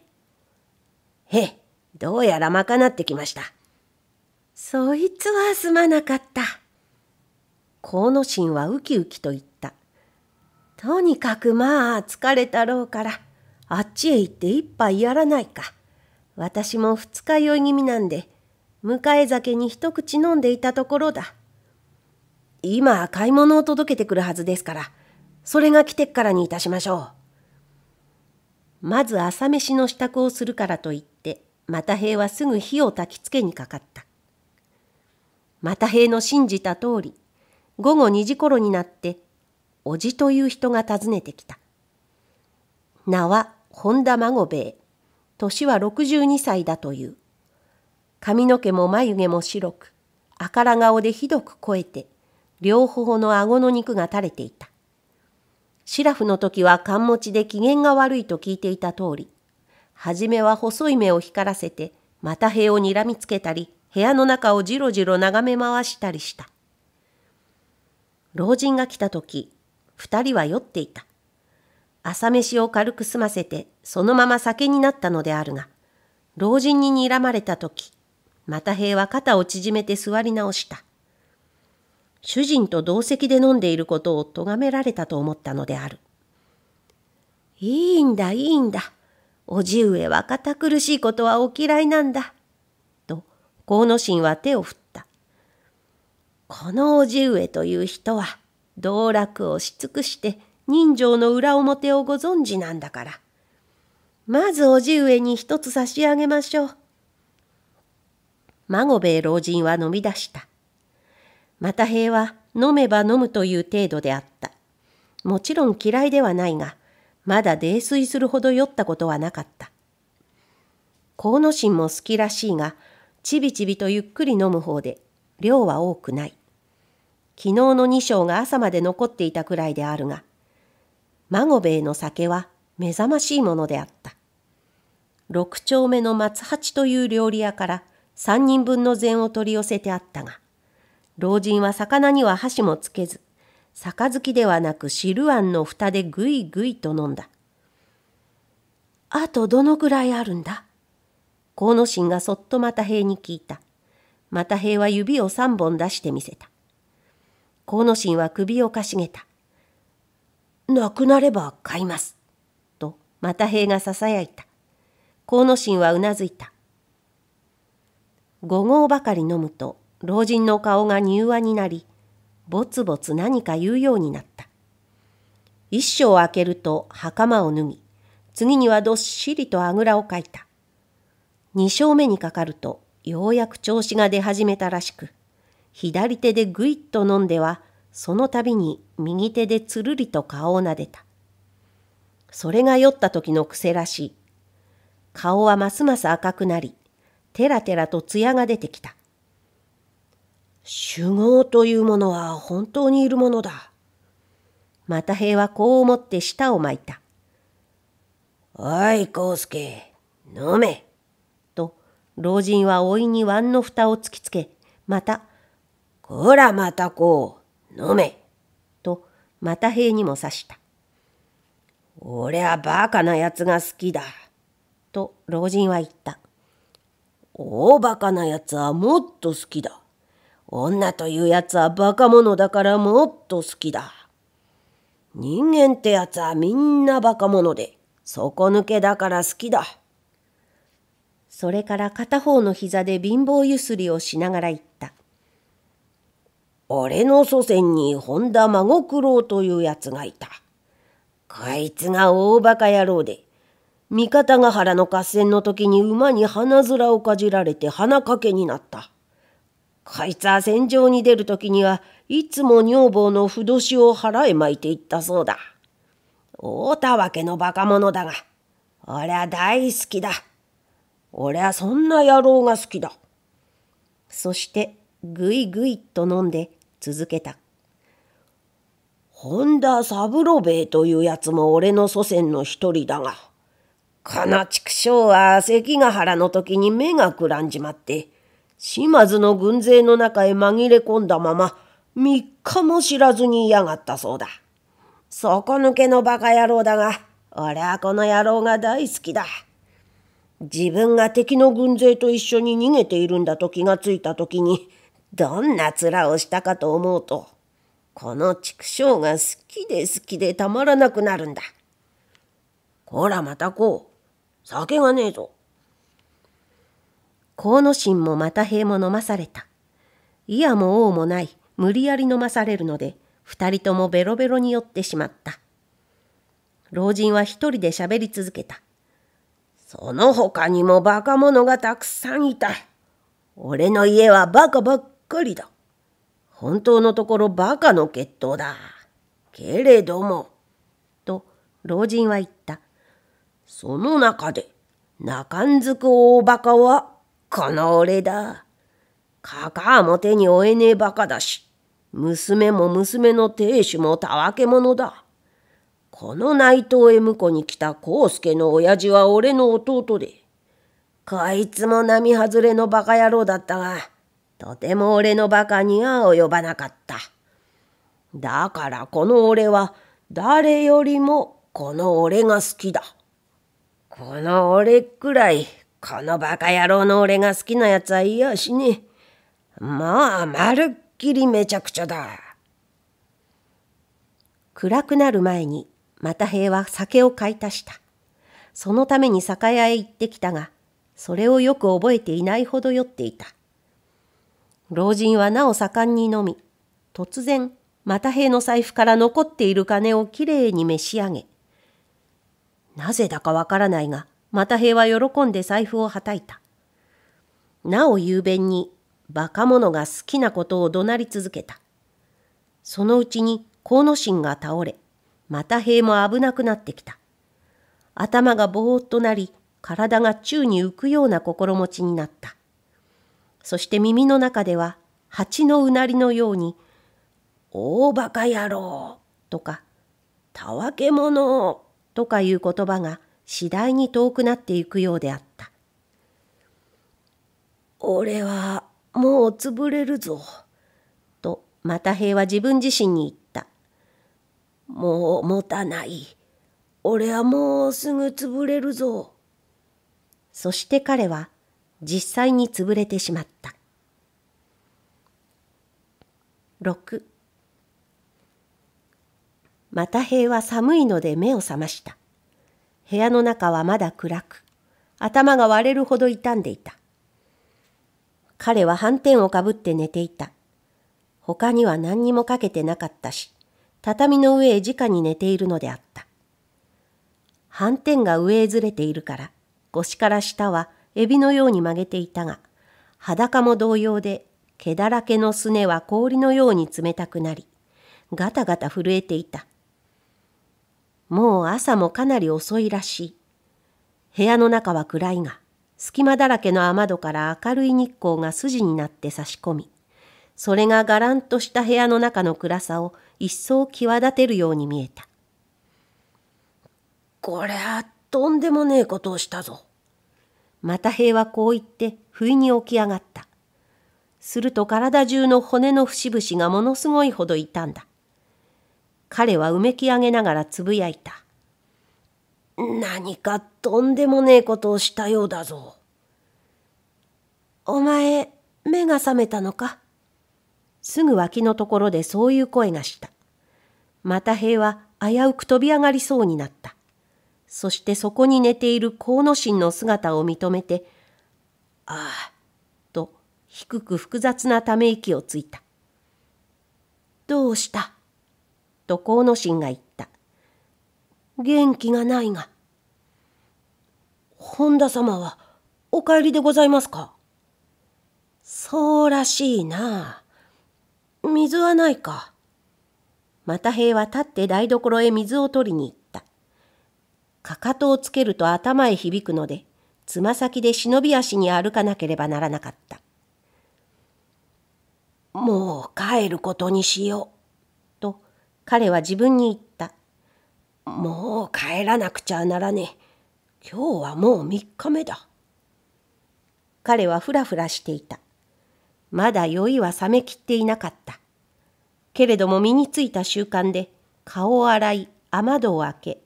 Speaker 1: へえ、どうやらまかなってきました。そいつはすまなかった。河野心はウキウキと言った。とにかくまあ疲れたろうから、あっちへ行って一杯やらないか。私も二日酔い気味なんで、迎え酒に一口飲んでいたところだ。今買い物を届けてくるはずですから、それが来てからにいたしましょう。まず朝飯の支度をするからと言って、又平はすぐ火を焚きつけにかかった。又平の信じた通り、午後2時頃になって、おじという人が訪ねてきた。名は本田孫兵衛。年は62歳だという。髪の毛も眉毛も白く、赤ら顔でひどく肥えて、両頬の顎の肉が垂れていた。シラフの時は勘持ちで機嫌が悪いと聞いていた通り、初めは細い目を光らせて、また塀を睨みつけたり、部屋の中をじろじろ眺め回したりした。老人が来た時、二人は酔っていた。朝飯を軽く済ませて、そのまま酒になったのであるが、老人に睨まれた時、また塀は肩を縮めて座り直した。主人と同席で飲んでいることを咎められたと思ったのである。いいんだいいんだ。おじ上は堅苦しいことはお嫌いなんだ。と、河野心は手を振った。このおじ上という人は、道楽をし尽くして人情の裏表をご存知なんだから。まずおじ上に一つ差し上げましょう。孫兵衛老人は飲み出した。また平は飲めば飲むという程度であった。もちろん嫌いではないが、まだ泥酔するほど酔ったことはなかった。河野心も好きらしいが、ちびちびとゆっくり飲む方で、量は多くない。昨日の二章が朝まで残っていたくらいであるが、孫兵衛の酒は目覚ましいものであった。六丁目の松八という料理屋から三人分の膳を取り寄せてあったが、老人は魚には箸もつけず、杯ではなく汁あの蓋でぐいぐいと飲んだ。あとどのくらいあるんだ河野心がそっと又平に聞いた。又平は指を三本出してみせた。河野心は首をかしげた。なくなれば買います。と、又平が囁いた。河野心はうなずいた。五合ばかり飲むと老人の顔が柔和になり、ぼつぼつ何か言うようになった。一章を開けると袴を脱ぎ、次にはどっしりとあぐらをかいた。二章目にかかると、ようやく調子が出始めたらしく、左手でぐいっと飲んでは、その度に右手でつるりと顔をなでた。それが酔った時の癖らしい。顔はますます赤くなり、てらてらと艶が出てきた。主語というものは本当にいるものだ。また平はこう思って舌を巻いた。おい、康介、飲め。と、老人は老いに碗の蓋を突きつけ、また、こらまたこう、飲め。と、また平にも刺した。俺はバカな奴が好きだ。と、老人は言った。大バカな奴はもっと好きだ。女というやつはバカ者だからもっと好きだ。人間ってやつはみんなバカ者で、底抜けだから好きだ。それから片方の膝で貧乏ゆすりをしながら言った。俺の祖先に本田孫九郎というやつがいた。こいつが大バカ野郎で、三方ヶ原の合戦の時に馬に花面をかじられて鼻かけになった。こいつは戦場に出る時にはいつも女房の不どしを腹へ巻いていったそうだ。大田分けの馬鹿者だが、俺は大好きだ。俺はそんな野郎が好きだ。そしてぐいぐいと飲んで続けた。本田三郎兵衛というやつも俺の祖先の一人だが、この畜生は関ヶ原の時に目がくらんじまって、島津の軍勢の中へ紛れ込んだまま、三日も知らずに嫌がったそうだ。底抜けの馬鹿野郎だが、俺はこの野郎が大好きだ。自分が敵の軍勢と一緒に逃げているんだと気がついた時に、どんな面をしたかと思うと、この畜生が好きで好きでたまらなくなるんだ。こらまたこう、酒がねえぞ。河野心もまた兵も飲まされた。いやも王もない、無理やり飲まされるので、二人ともベロベロに酔ってしまった。老人は一人で喋り続けた。その他にも馬鹿者がたくさんいた。俺の家はバカばっかりだ。本当のところ馬鹿の血統だ。けれども、と老人は言った。その中で、中んずく大馬鹿はこの俺だ。かかあも手に負えねえバカだし、娘も娘の亭主もたわけ者だ。この内藤へ婿に来た康介の親父は俺の弟で、こいつも並外れのバカ野郎だったが、とても俺のバカには及ばなかった。だからこの俺は誰よりもこの俺が好きだ。この俺くらいこのバカ野郎の俺が好きなやつはいやしねまもうまるっきりめちゃくちゃだ。暗くなる前に、又平は酒を買い足した。そのために酒屋へ行ってきたが、それをよく覚えていないほど酔っていた。老人はなお盛んに飲み、突然、又平の財布から残っている金をきれいに召し上げ、なぜだかわからないが、又平は喜んで財布をはたいた。なお雄弁に、バカ者が好きなことを怒鳴り続けた。そのうちに河野心が倒れ、又平も危なくなってきた。頭がぼーっとなり、体が宙に浮くような心持ちになった。そして耳の中では、蜂のうなりのように、大バカ野郎とか、たわけ者とかいう言葉が次第に遠くなっていくようであった。俺はもう潰れるぞ。と、また平は自分自身に言った。もう持たない。俺はもうすぐ潰れるぞ。そして彼は実際に潰れてしまった。六。また平は寒いので目を覚ました。部屋の中はまだ暗く、頭が割れるほど傷んでいた。彼は斑点をかぶって寝ていた。他には何にもかけてなかったし、畳の上へ直に寝ているのであった。斑点が上へずれているから、腰から下はエビのように曲げていたが、裸も同様で、毛だらけのすねは氷のように冷たくなり、ガタガタ震えていた。もう朝もかなり遅いらしい。部屋の中は暗いが、隙間だらけの雨戸から明るい日光が筋になって差し込み、それががらんとした部屋の中の暗さを一層際立てるように見えた。こりゃとんでもねえことをしたぞ。また平はこう言って不意に起き上がった。すると体中の骨の節々がものすごいほど痛んだ。彼はうめき上げながらつぶやいた。何かとんでもねえことをしたようだぞ。お前、目が覚めたのかすぐ脇のところでそういう声がした。また平は危うく飛び上がりそうになった。そしてそこに寝ている河野心の姿を認めて、ああ、と低く複雑なため息をついた。どうしたと河野心が言った。元気がないが。本田様はお帰りでございますかそうらしいな。水はないか。又平は立って台所へ水を取りに行った。かかとをつけると頭へ響くので、つま先で忍び足に歩かなければならなかった。もう帰ることにしよう。彼は自分に言った。もう帰らなくちゃならねえ。今日はもう3日目だ。彼はふらふらしていた。まだ酔いは冷めきっていなかった。けれども身についた習慣で顔を洗い雨戸を開け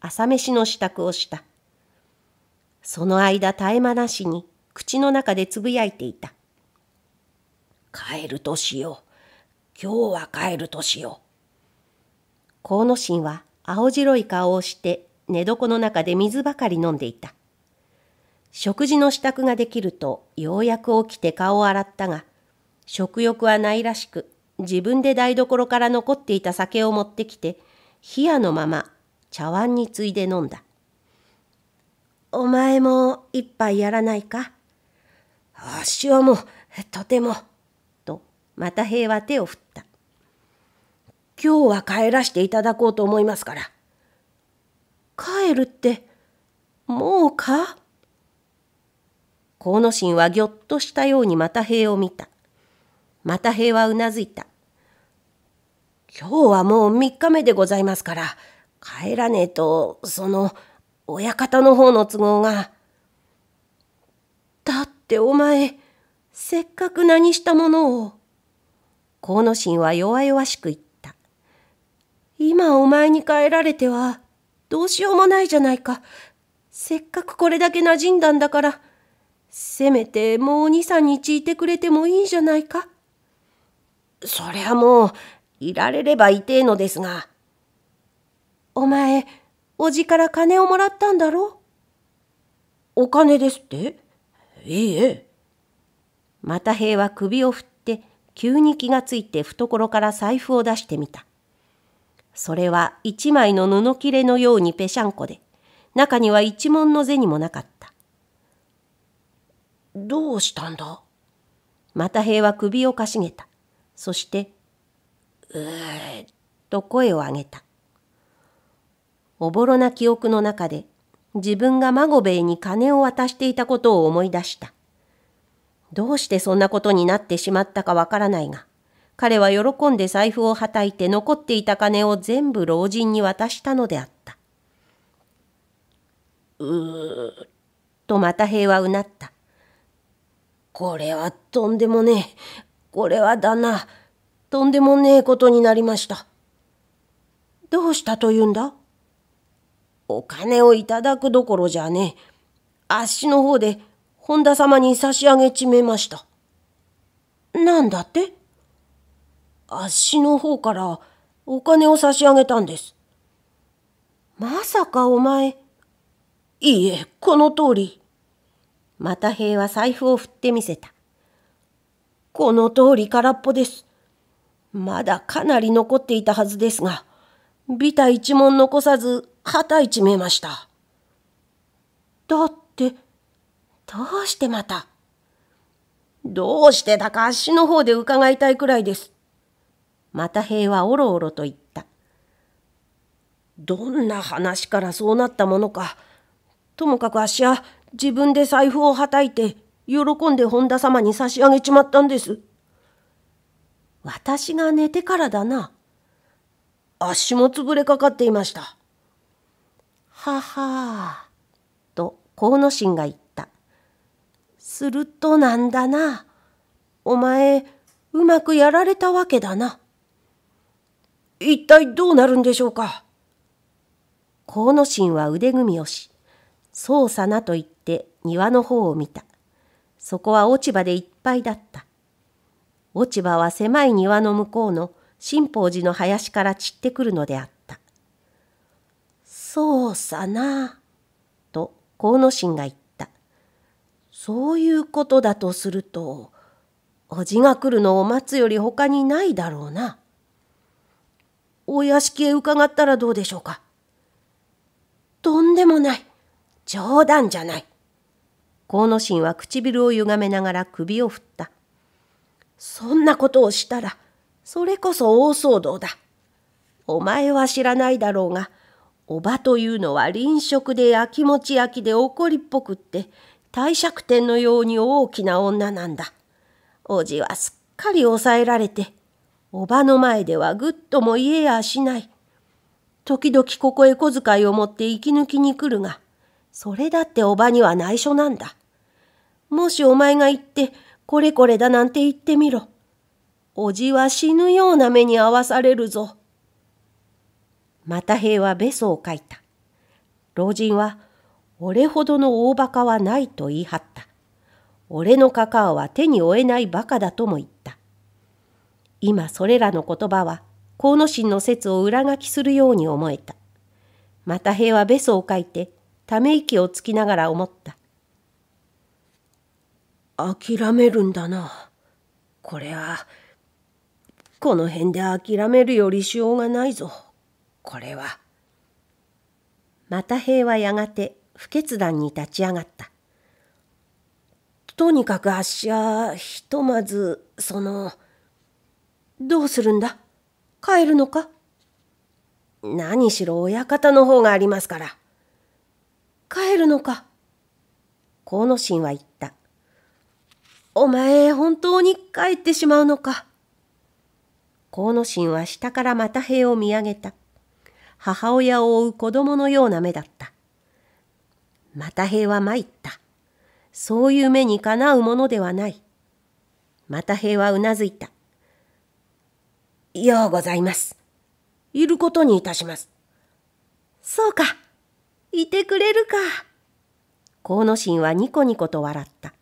Speaker 1: 朝飯の支度をした。その間絶え間なしに口の中でつぶやいていた。帰るとしよう。今日は帰るとしよう。河野神は青白い顔をして寝床の中で水ばかり飲んでいた。食事の支度ができるとようやく起きて顔を洗ったが、食欲はないらしく、自分で台所から残っていた酒を持ってきて、冷やのまま茶碗についで飲んだ。お前も一杯やらないかわしはもう、とても。と、また平は手を振った。今日は帰らしていただこうと思いますから。帰るって、もうか河野心はぎょっとしたように又平を見た。又平はうなずいた。今日はもう3日目でございますから、帰らねえと、その、親方の方の都合が。だってお前、せっかく何したものを。河野心は弱々しく言った。今お前に帰られては、どうしようもないじゃないか。せっかくこれだけ馴染んだんだから、せめてもう二三日いてくれてもいいじゃないか。そりゃもう、いられればいてえのですが。お前、おじから金をもらったんだろお金ですっていいえ。また平は首を振って、急に気がついて懐から財布を出してみた。それは一枚の布切れのようにぺしゃんこで、中には一文の銭もなかった。どうしたんだまた平は首をかしげた。そして、うーと声を上げた。おぼろな記憶の中で、自分が孫兵衛に金を渡していたことを思い出した。どうしてそんなことになってしまったかわからないが、彼は喜んで財布をはたいて残っていた金を全部老人に渡したのであった。うーとた平はうなった。これはとんでもねえ。これはだな。とんでもねえことになりました。どうしたというんだお金をいただくどころじゃねえ。あっしの方で本田様に差し上げちめました。なんだってあっしの方からお金を差し上げたんです。まさかお前。いいえ、この通り。また平は財布を振ってみせた。この通り空っぽです。まだかなり残っていたはずですが、ビタ一文残さず、旗一めました。だって、どうしてまたどうしてだか足の方で伺いたいくらいです。また平はおろおろと言った。どんな話からそうなったものか。ともかくあっしは自分で財布をはたいて喜んで本田様に差し上げちまったんです。私が寝てからだな。あっしも潰れかかっていました。ははあ、と河野心が言った。するとなんだな。お前、うまくやられたわけだな。一体どうなるんでしょうか河野心は腕組みをし、そうさなと言って庭の方を見た。そこは落ち葉でいっぱいだった。落ち葉は狭い庭の向こうの新宝寺の林から散ってくるのであった。そうさな、と河野心が言った。そういうことだとすると、おじが来るのを待つより他にないだろうな。お屋敷へ伺ったらどうでしょうか。とんでもない。冗談じゃない。河野心は唇を歪めながら首を振った。そんなことをしたら、それこそ大騒動だ。お前は知らないだろうが、おばというのは臨食でやきもち焼きで怒りっぽくって、帝釈天のように大きな女なんだ。おじはすっかり抑えられて、おばの前ではぐっとも言えやしない。時々ここへ小遣いを持って息抜きに来るが、それだっておばには内緒なんだ。もしお前が行って、これこれだなんて言ってみろ。おじは死ぬような目に遭わされるぞ。また平はべそを書いた。老人は、俺ほどの大馬鹿はないと言い張った。俺のカカオは手に負えない馬鹿だとも言った。今それらの言葉は河野心の説を裏書きするように思えた。また平はべそを書いてため息をつきながら思った。諦めるんだな。これは、この辺で諦めるよりしようがないぞ。これは。また平はやがて不決断に立ち上がった。とにかくあっしはひとまずその。どうするんだ帰るのか何しろ親方の方がありますから。帰るのか河野心は言った。お前、本当に帰ってしまうのか。河野心は下からまた塀を見上げた。母親を追う子供のような目だった。また平は参った。そういう目にかなうものではない。また平はうなずいた。ようございます。いることにいたします。そうか。いてくれるか。河野神はニコニコと笑った。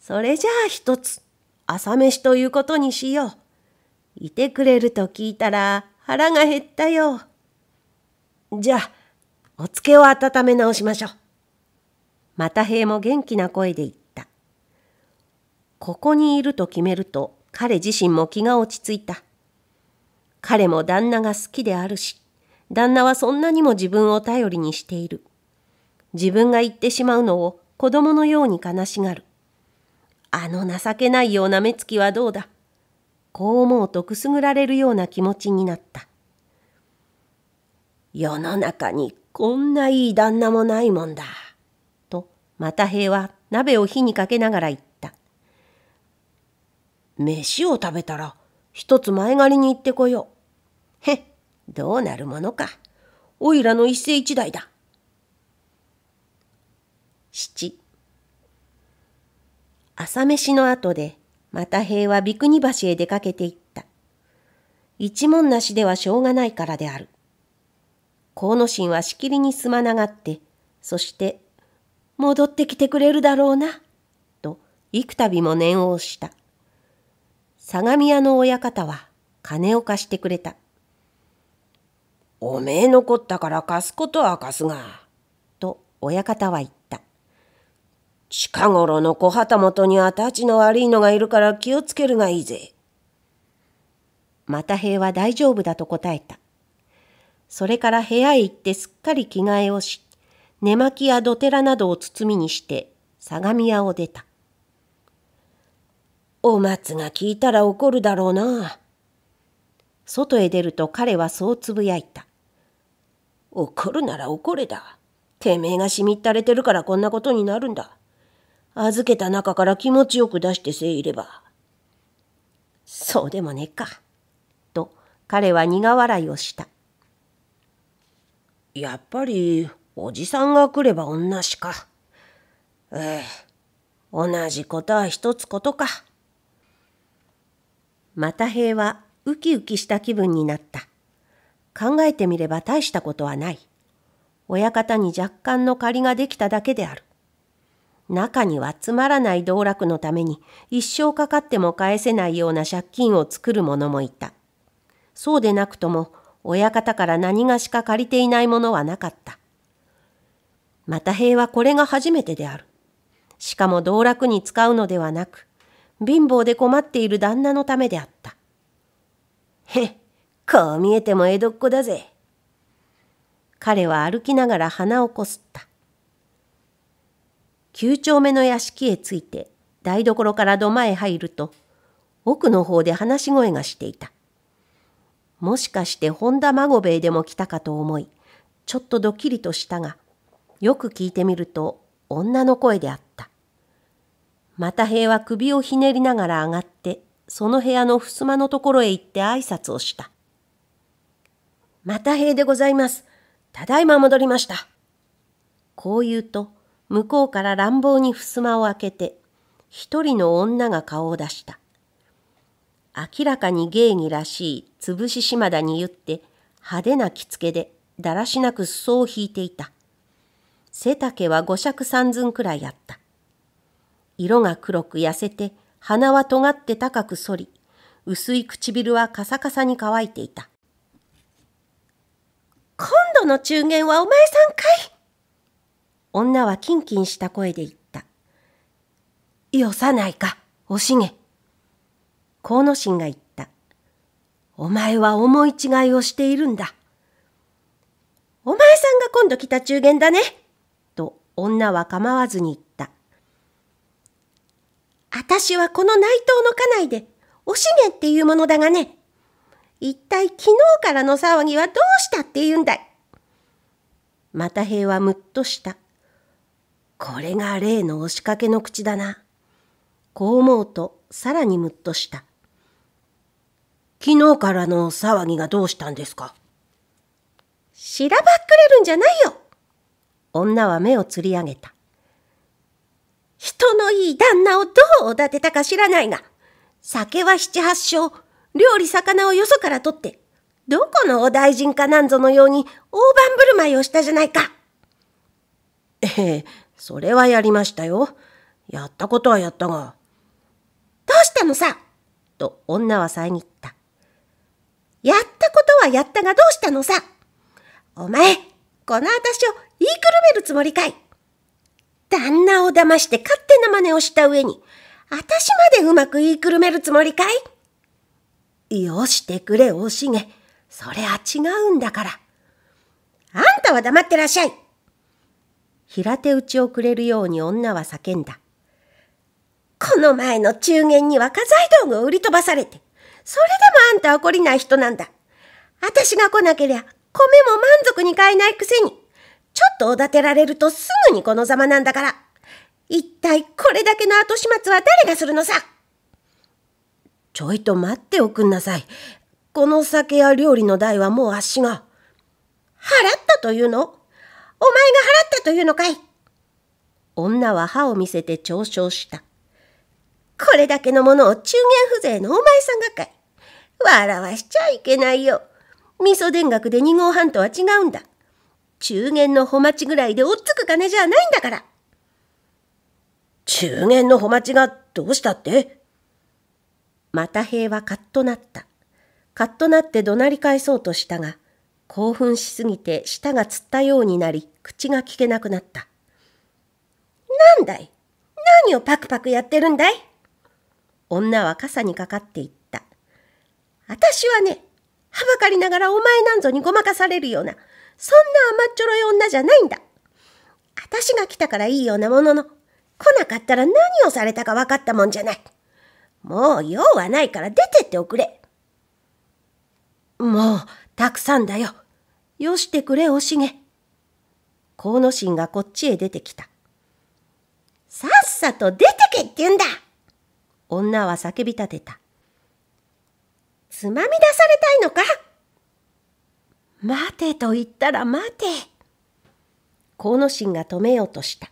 Speaker 1: それじゃあ一つ、朝飯ということにしよう。いてくれると聞いたら腹が減ったよ。じゃあ、おつけを温め直しましょう。また平も元気な声で言った。ここにいると決めると彼自身も気が落ち着いた。彼も旦那が好きであるし、旦那はそんなにも自分を頼りにしている。自分が言ってしまうのを子供のように悲しがる。あの情けないような目つきはどうだ。こう思うとくすぐられるような気持ちになった。世の中にこんないい旦那もないもんだ。と、また平は鍋を火にかけながら言っ飯を食べたら一つ前借りに行ってこよう。へっ、どうなるものか。おいらの一世一代だ。七。朝飯の後で、また平は三国橋へ出かけていった。一文なしではしょうがないからである。河野心はしきりにすまながって、そして、戻ってきてくれるだろうな、と幾度も念を押した。相模屋の親方は金を貸してくれた。おめえ残ったから貸すことは貸すが、と親方は言った。近頃の小旗元にはたちの悪いのがいるから気をつけるがいいぜ。また平は大丈夫だと答えた。それから部屋へ行ってすっかり着替えをし、寝巻きや土寺らなどを包みにして相模屋を出た。お松が聞いたら怒るだろうな。外へ出ると彼はそうつぶやいた。怒るなら怒れだ。てめえがしみったれてるからこんなことになるんだ。預けた中から気持ちよく出してせいれば。そうでもねえか。と彼は苦笑いをした。やっぱりおじさんが来れば女しか。ええ、同じことは一つことか。また平はウキウキした気分になった。考えてみれば大したことはない。親方に若干の借りができただけである。中にはつまらない道楽のために一生かかっても返せないような借金を作る者もいた。そうでなくとも親方から何がしか借りていないものはなかった。また平はこれが初めてである。しかも道楽に使うのではなく、貧乏で困っている旦那のためであった。へっ、こう見えても江戸っ子だぜ。彼は歩きながら鼻をこすった。九丁目の屋敷へ着いて台所から土間へ入ると奥の方で話し声がしていた。もしかして本田孫兵衛でも来たかと思いちょっとドキリとしたがよく聞いてみると女の声であった。また平は首をひねりながら上がって、その部屋の襖のところへ行って挨拶をした。また平でございます。ただいま戻りました。こう言うと、向こうから乱暴に襖を開けて、一人の女が顔を出した。明らかに芸儀らしい潰し島田に言って、派手な着付けで、だらしなく裾を引いていた。背丈は五尺三寸くらいあった。色が黒く痩せて、鼻は尖って高く反り、薄い唇はカサカサに乾いていた。今度の中元はお前さんかい女はキンキンした声で言った。よさないか、おしげ。河野心が言った。お前は思い違いをしているんだ。お前さんが今度来た中元だね。と女は構わずに言っ私はこの内藤の家内で、おしげっていうものだがね、一体昨日からの騒ぎはどうしたって言うんだい。また平はむっとした。これが例の押しかけの口だな。こう思うと、さらにむっとした。昨日からの騒ぎがどうしたんですかしらばっくれるんじゃないよ女は目をつり上げた。人のいい旦那をどうおだてたか知らないが、酒は七八升、料理魚をよそから取って、どこのお大臣かなんぞのように大盤振る舞いをしたじゃないか。ええ、それはやりましたよ。やったことはやったが。どうしたのさと女は遮った。やったことはやったがどうしたのさお前、この私を言いくるめるつもりかい旦那を騙して勝手な真似をした上に、あたしまでうまく言いくるめるつもりかいよしてくれ、おしげ。それは違うんだから。あんたは黙ってらっしゃい。平手打ちをくれるように女は叫んだ。この前の中元には家財道具を売り飛ばされて、それでもあんたは懲りない人なんだ。あたしが来なけりゃ、米も満足に買えないくせに。ちょっとおだてられるとすぐにこのざまなんだから。一体これだけの後始末は誰がするのさちょいと待っておくんなさい。この酒や料理の代はもうあっしが。払ったというのお前が払ったというのかい女は歯を見せて嘲笑した。これだけのものを中元風情のお前さんがかい。笑わしちゃいけないよ。味噌田楽で2号半とは違うんだ。中元の小町ぐらいでおっつく金じゃないんだから。中元の小町がどうしたってまた平はカッとなった。カッとなって怒鳴り返そうとしたが、興奮しすぎて舌がつったようになり、口が聞けなくなった。なんだい何をパクパクやってるんだい女は傘にかかっていった。私はね、はばかりながらお前なんぞにごまかされるような、そんな甘っちょろい女じゃないんだ。私が来たからいいようなものの、来なかったら何をされたか分かったもんじゃない。もう用はないから出てっておくれ。もう、たくさんだよ。よしてくれ、おしげ。河野心がこっちへ出てきた。さっさと出てけって言うんだ女は叫び立てた。つまみ出されたいのか待てと言ったら待て。河野心が止めようとした。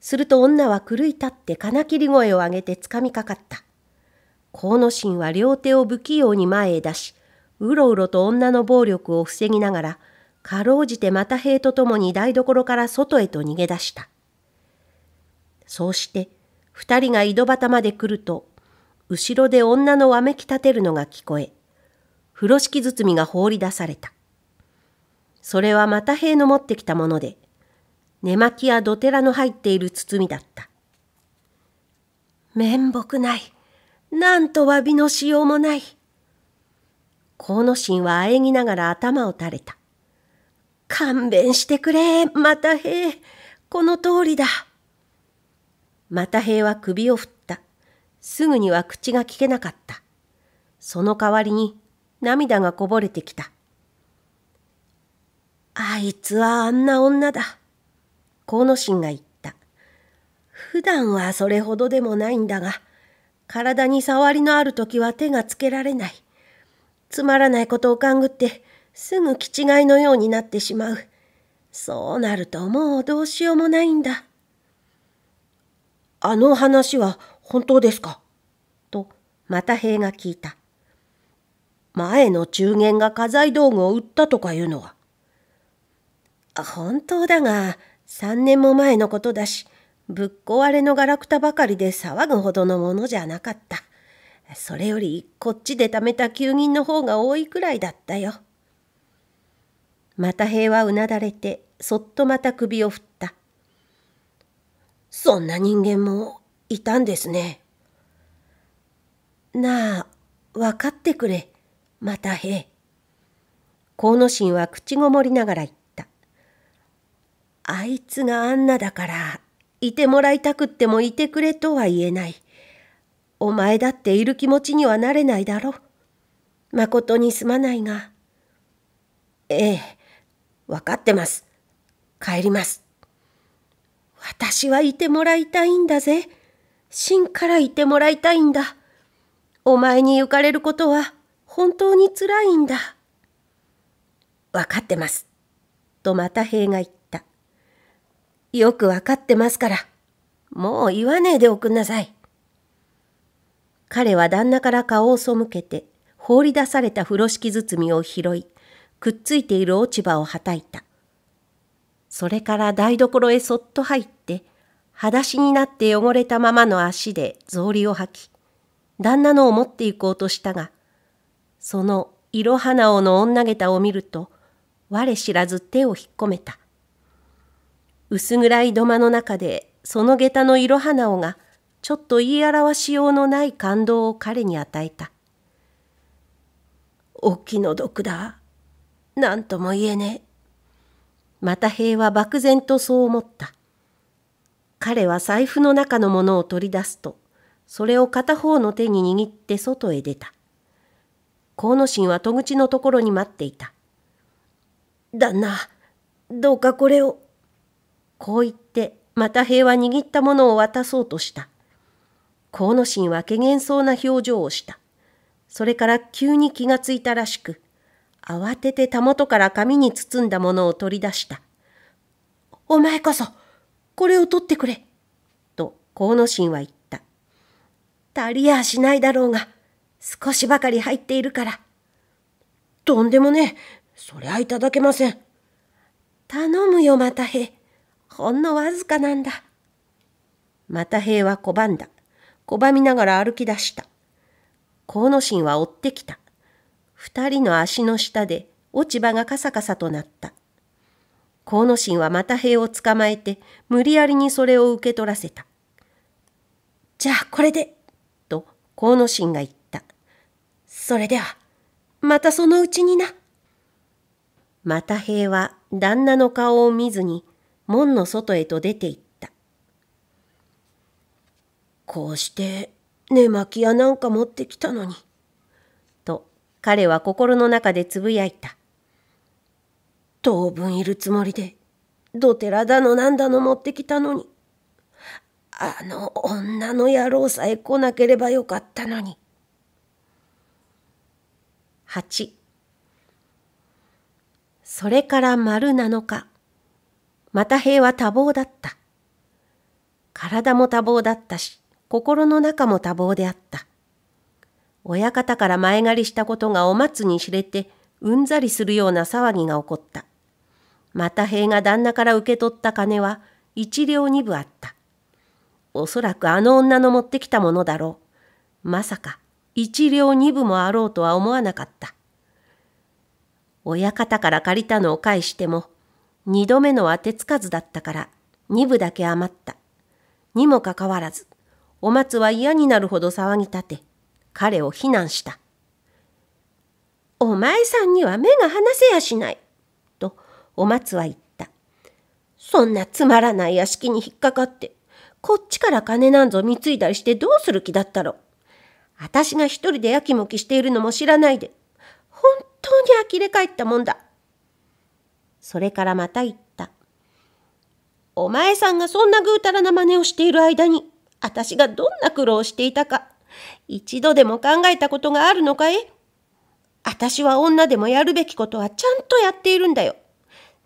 Speaker 1: すると女は狂い立って金切り声を上げてつかみかかった。河野心は両手を不器用に前へ出し、うろうろと女の暴力を防ぎながら、かろうじてまた塀とともに台所から外へと逃げ出した。そうして、二人が井戸端まで来ると、後ろで女のわめき立てるのが聞こえ、風呂敷包みが放り出された。それは又兵の持ってきたもので、寝巻きや土寺らの入っている包みだった。面目ない。なんと詫びのしようもない。河野心はあえぎながら頭を垂れた。勘弁してくれ、又兵。この通りだ。又兵は首を振った。すぐには口が聞けなかった。その代わりに涙がこぼれてきた。あいつはあんな女だ。河野心が言った。普段はそれほどでもないんだが、体に触りのある時は手がつけられない。つまらないことを勘ぐって、すぐ気違いのようになってしまう。そうなるともうどうしようもないんだ。あの話は本当ですかと、また兵が聞いた。前の中間が家財道具を売ったとかいうのは。本当だが、三年も前のことだし、ぶっ壊れのガラクタばかりで騒ぐほどのものじゃなかった。それよりこっちで貯めた給銀の方が多いくらいだったよ。また平はうなだれて、そっとまた首を振った。そんな人間もいたんですね。なあ、分かってくれ、また平。河野心は口ごもりながら言っあいつがあんなだから、いてもらいたくってもいてくれとは言えない。お前だっている気持ちにはなれないだろ。まことにすまないが。ええ、分かってます。帰ります。私はいてもらいたいんだぜ。真からいてもらいたいんだ。お前に行かれることは本当につらいんだ。わかってます。とまた兵が言った。よくわかってますから。もう言わねえでおくんなさい。彼は旦那から顔を背けて、放り出された風呂敷包みを拾い、くっついている落ち葉をはたいた。それから台所へそっと入って、裸足になって汚れたままの足で草履を履き、旦那のを持って行こうとしたが、その色花をの女下駄を見ると、我知らず手を引っ込めた。薄暗い土間の中でその下駄のいろはなおがちょっと言い表しようのない感動を彼に与えた。お気の毒だ。何とも言えねえ。また平は漠然とそう思った。彼は財布の中のものを取り出すと、それを片方の手に握って外へ出た。河野心は戸口のところに待っていた。旦那、どうかこれを。こう言ってまた平は握ったものを渡そうとした。河野心はけげんそうな表情をした。それから急に気がついたらしく、慌ててたもとから紙に包んだものを取り出した。お前こそ、これを取ってくれ。と、河野心は言った。足りやしないだろうが、少しばかり入っているから。とんでもねえ。そりゃいただけません。頼むよ、またへ。ほんのわずかなんだ。また兵は拒んだ。拒みながら歩き出した。河野心は追ってきた。二人の足の下で落ち葉がカサカサとなった。河野心はまた兵を捕まえて、無理やりにそれを受け取らせた。じゃあこれで、と河野心が言った。それでは、またそのうちにな。また兵は旦那の顔を見ずに、門の外へと出て行った。こうして、寝巻きやなんか持ってきたのに。と、彼は心の中でつぶやいた。当分いるつもりで、どてらだのなんだの持ってきたのに。あの女の野郎さえ来なければよかったのに。八。それから丸7日また兵は多忙だった。体も多忙だったし、心の中も多忙であった。親方から前借りしたことがお松に知れて、うんざりするような騒ぎが起こった。また兵が旦那から受け取った金は一両二分あった。おそらくあの女の持ってきたものだろう。まさか一両二分もあろうとは思わなかった。親方から借りたのを返しても、二度目の当てつかずだったから、二部だけ余った。にもかかわらず、お松は嫌になるほど騒ぎ立て、彼を非難した。お前さんには目が離せやしない。と、お松は言った。そんなつまらない屋敷に引っかかって、こっちから金なんぞ貢いだりしてどうする気だったろう。私が一人でやきもきしているのも知らないで、本当に呆れ返ったもんだ。それからまた言った。お前さんがそんなぐうたらな真似をしている間に、私がどんな苦労をしていたか、一度でも考えたことがあるのかい私は女でもやるべきことはちゃんとやっているんだよ。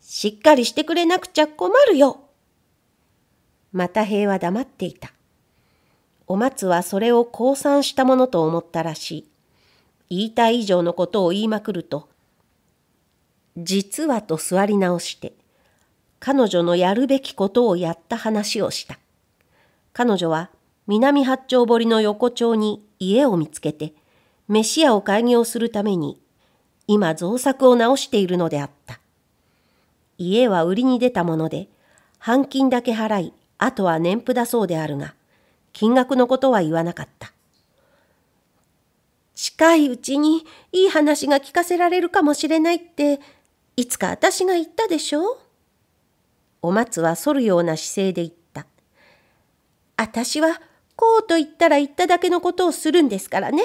Speaker 1: しっかりしてくれなくちゃ困るよ。また平は黙っていた。お松はそれを降参したものと思ったらしい。言いたい以上のことを言いまくると、実はと座り直して、彼女のやるべきことをやった話をした。彼女は南八丁堀の横丁に家を見つけて、飯屋を開業するために、今造作を直しているのであった。家は売りに出たもので、半金だけ払い、あとは年譜だそうであるが、金額のことは言わなかった。近いうちにいい話が聞かせられるかもしれないっていつか私が言ったでしょお松は反るような姿勢で言った。私はこうと言ったら言っただけのことをするんですからね。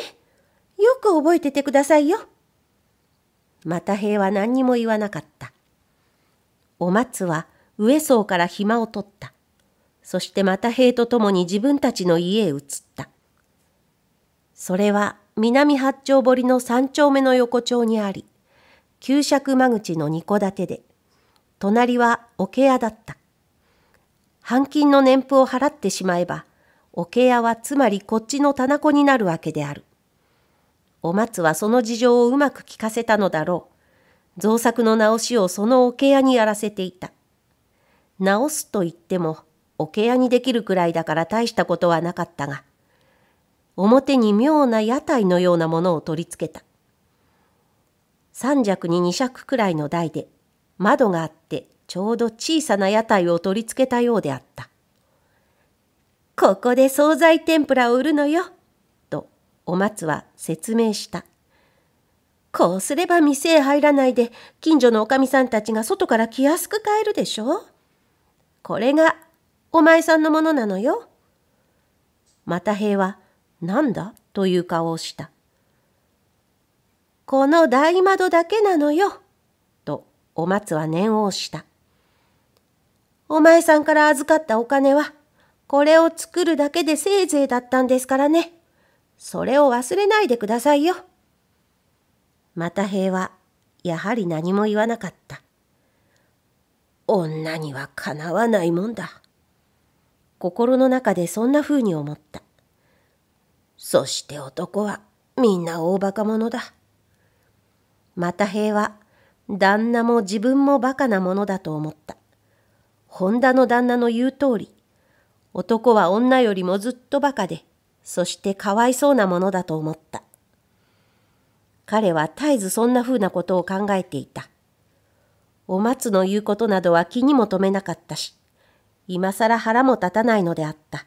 Speaker 1: よく覚えててくださいよ。また平は何にも言わなかった。お松は上層から暇を取った。そしてまた平と共に自分たちの家へ移った。それは南八丁堀の三丁目の横丁にあり、旧尺間口の二戸建てで、隣は桶屋だった。半金の年譜を払ってしまえば、桶屋はつまりこっちの棚子になるわけである。お松はその事情をうまく聞かせたのだろう。造作の直しをその桶屋にやらせていた。直すと言っても、桶屋にできるくらいだから大したことはなかったが、表に妙な屋台のようなものを取り付けた。三尺に二尺くらいの台で、窓があってちょうど小さな屋台を取り付けたようであった。ここで惣菜天ぷらを売るのよ、とお松は説明した。こうすれば店へ入らないで、近所のおかみさんたちが外から来やすく買えるでしょこれがお前さんのものなのよ。また平は、なんだという顔をした。この大窓だけなのよ。と、お松は念を押した。お前さんから預かったお金は、これを作るだけでせいぜいだったんですからね。それを忘れないでくださいよ。また平は、やはり何も言わなかった。女にはかなわないもんだ。心の中でそんな風に思った。そして男はみんな大馬鹿者だ。また平は、旦那も自分もバカなものだと思った。本田の旦那の言う通り、男は女よりもずっとバカで、そしてかわいそうなものだと思った。彼は絶えずそんなふうなことを考えていた。お松の言うことなどは気にも留めなかったし、今さら腹も立たないのであった。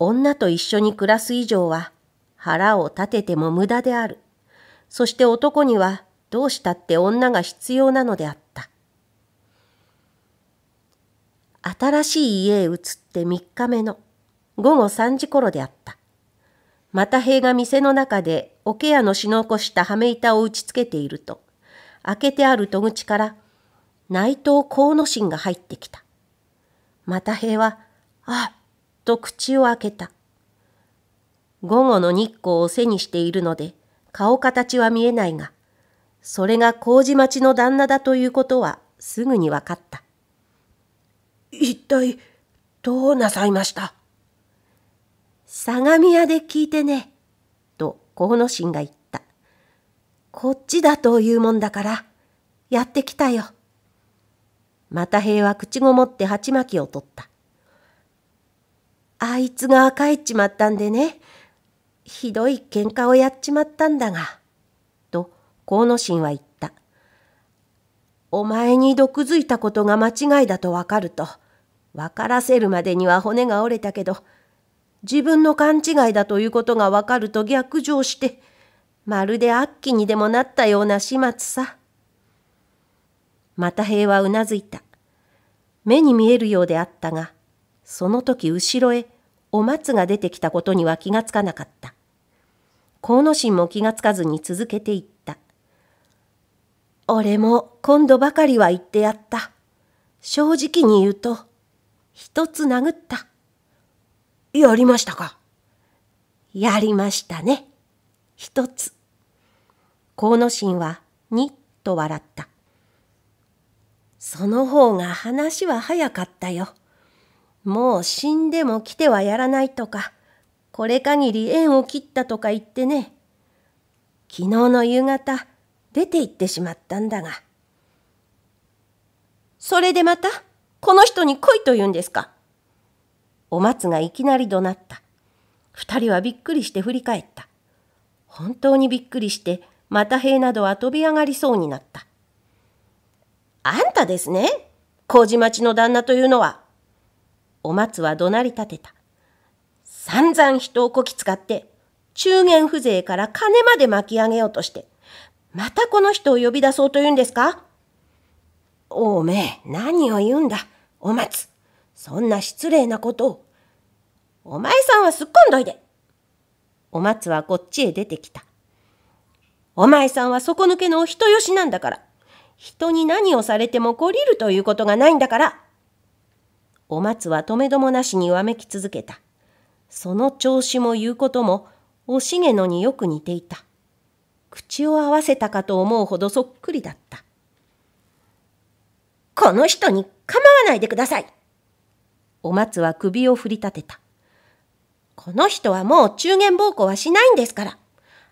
Speaker 1: 女と一緒に暮らす以上は腹を立てても無駄である。そして男にはどうしたって女が必要なのであった。新しい家へ移って三日目の午後三時頃であった。またが店の中で桶屋のしこした羽目板を打ちつけていると、開けてある戸口から内藤河野心が入ってきた。または、あっと口を開けた。午後の日光を背にしているので、顔形は見えないが、それが麹町の旦那だということはすぐに分かった。一体、どうなさいました相模屋で聞いてね、と河野心が言った。こっちだというもんだから、やってきたよ。また平は口ごもって鉢巻きを取った。あいつが帰っちまったんでね、ひどい喧嘩をやっちまったんだが、と河野神は言った。お前に毒づいたことが間違いだとわかると、わからせるまでには骨が折れたけど、自分の勘違いだということがわかると逆上して、まるで悪鬼にでもなったような始末さ。また平はうなずいた。目に見えるようであったが、その時後ろへお松が出てきたことには気がつかなかった。河野心も気がつかずに続けていった。俺も今度ばかりは言ってやった。正直に言うと、一つ殴った。やりましたかやりましたね。一つ。河野心は、にっと笑った。その方が話は早かったよ。もう死んでも来てはやらないとか、これ限り縁を切ったとか言ってね。昨日の夕方、出て行ってしまったんだが。それでまた、この人に来いと言うんですか。お松がいきなり怒鳴った。二人はびっくりして振り返った。本当にびっくりして、また塀などは飛び上がりそうになった。あんたですね、麹町の旦那というのは。お松は怒鳴り立てた。散々人をこき使って、中元風情から金まで巻き上げようとして、またこの人を呼び出そうと言うんですかおめえ、何を言うんだ。お松。そんな失礼なことを。お前さんはすっこんどいで。お松はこっちへ出てきた。お前さんは底抜けのお人よしなんだから。人に何をされても懲りるということがないんだから。お松はとめどもなしにわめき続けた。その調子も言うこともおしげのによく似ていた。口を合わせたかと思うほどそっくりだった。この人に構わないでください。お松は首を振り立てた。この人はもう中元暴行はしないんですから。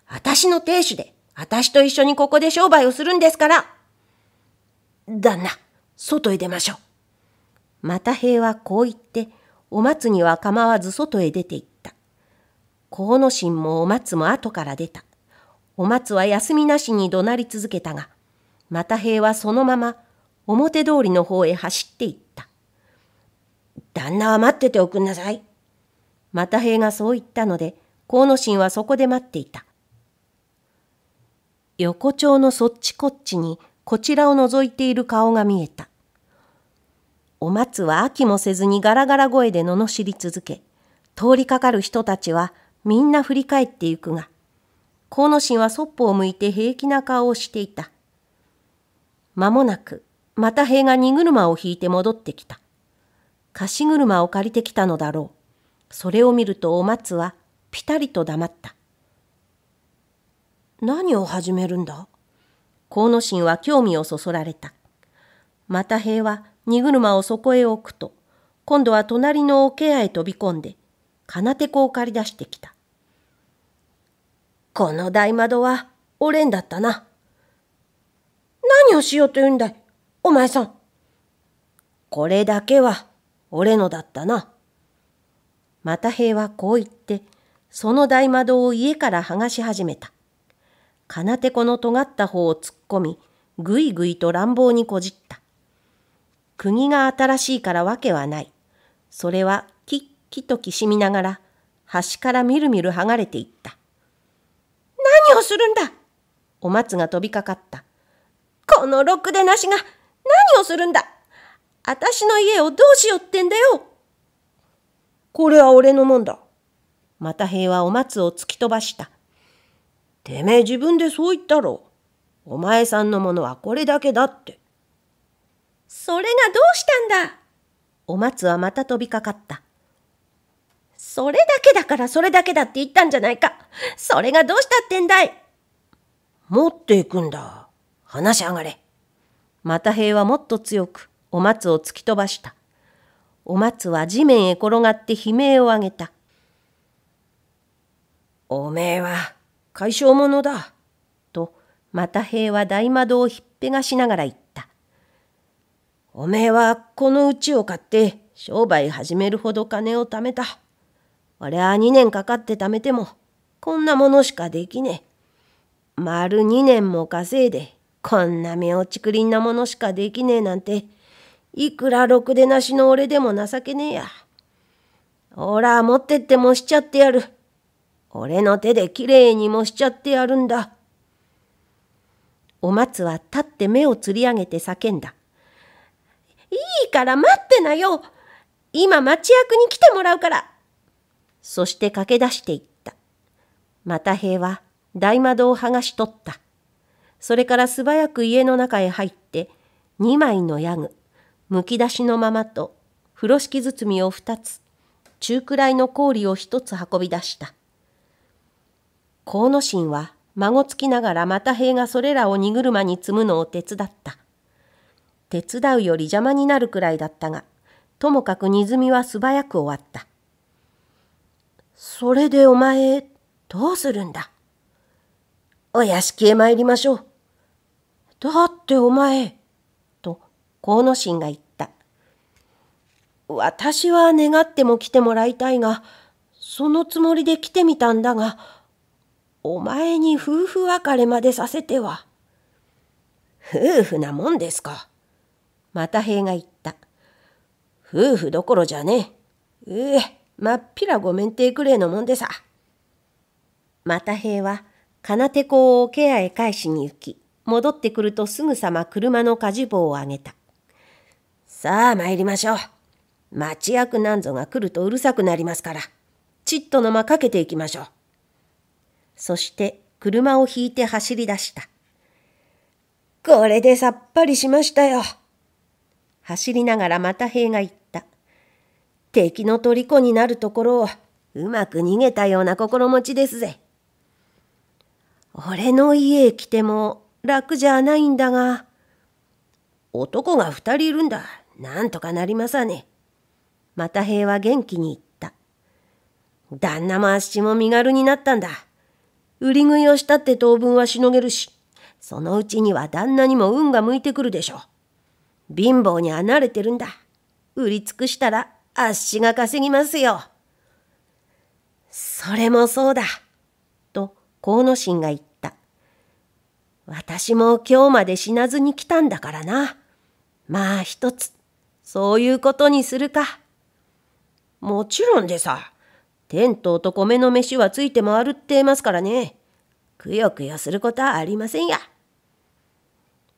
Speaker 1: 私の亭主で、私と一緒にここで商売をするんですから。旦那、外へ出ましょう。また平はこう言って、お松には構わず外へ出て行った。河野心もお松も後から出た。お松は休みなしに怒鳴り続けたが、又平はそのまま表通りの方へ走って行った。旦那は待ってておくんなさい。又平がそう言ったので、河野心はそこで待っていた。横丁のそっちこっちにこちらを覗いている顔が見えた。お松は飽きもせずにガラガラ声で罵り続け、通りかかる人たちはみんな振り返ってゆくが、河野心はそっぽを向いて平気な顔をしていた。間もなく、また塀が荷車を引いて戻ってきた。貸し車を借りてきたのだろう。それを見るとお松はぴたりと黙った。何を始めるんだ河野神は興味をそそられた。また塀は荷車をそこへ置くと、今度は隣の桶屋へ飛び込んで、金手こを借り出してきた。この大窓は、おれんだったな。何をしようと言うんだい、お前さん。これだけは、俺のだったな。また平はこう言って、その大窓を家から剥がし始めた。金手この尖った方を突っ込み、ぐいぐいと乱暴にこじった。国が新しいからわけはない。それはきっきときしみながら、端からみるみる剥がれていった。何をするんだお松が飛びかかった。このろくでなしが何をするんだあたしの家をどうしよってんだよこれは俺のもんだ。また平はお松を突き飛ばした。てめえ自分でそう言ったろ。お前さんのものはこれだけだって。それがどうしたんだお松はまた飛びかかった。それだけだからそれだけだって言ったんじゃないか。それがどうしたってんだい持っていくんだ。話し上がれ。また平はもっと強くお松を突き飛ばした。お松は地面へ転がって悲鳴を上げた。おめえは解消者だ。と、また平は大窓をひっぺがしながら言った。おめえはこのうちを買って商売始めるほど金を貯めた。俺は2年かかって貯めてもこんなものしかできねえ。丸2年も稼いでこんな目落ちくりんなものしかできねえなんていくらろくでなしの俺でも情けねえや。おら持ってってもしちゃってやる。俺の手できれいにもしちゃってやるんだ。お松は立って目をつり上げて叫んだ。いいから待ってなよ今町役に来てもらうからそして駆け出していった。又平は大窓を剥がし取った。それから素早く家の中へ入って、2枚のヤグ、むき出しのままと、風呂敷包みを2つ、中くらいの氷を1つ運び出した。河野心は、孫つきながら又平がそれらを荷車に積むのを手伝った。手伝うより邪魔になるくらいだったが、ともかく荷積みは素早く終わった。それでお前、どうするんだお屋敷へ参りましょう。だってお前、と、河野心が言った。私は願っても来てもらいたいが、そのつもりで来てみたんだが、お前に夫婦別れまでさせては。夫婦なもんですか。また兵が言った。夫婦どころじゃねえ。うえ、まっぴらごめんてくれのもんでさ。また兵は、金手子をケアへ返しに行き、戻ってくるとすぐさま車の火事棒をあげた。さあ参りましょう。町役なんぞが来るとうるさくなりますから、ちっとの間かけていきましょう。そして車を引いて走り出した。これでさっぱりしましたよ。走りながらまた兵が言った。敵の虜になるところをうまく逃げたような心持ちですぜ。俺の家へ来ても楽じゃないんだが。男が二人いるんだ。なんとかなりまさね。また兵は元気に言った。旦那もあっも身軽になったんだ。売り食いをしたって当分はしのげるし、そのうちには旦那にも運が向いてくるでしょう。貧乏に離れてるんだ。売り尽くしたらあっしが稼ぎますよ。それもそうだ。と、河野心が言った。私も今日まで死なずに来たんだからな。まあ一つ、そういうことにするか。もちろんでさ、テントと米の飯はついて回るってますからね。くよくよすることはありませんや。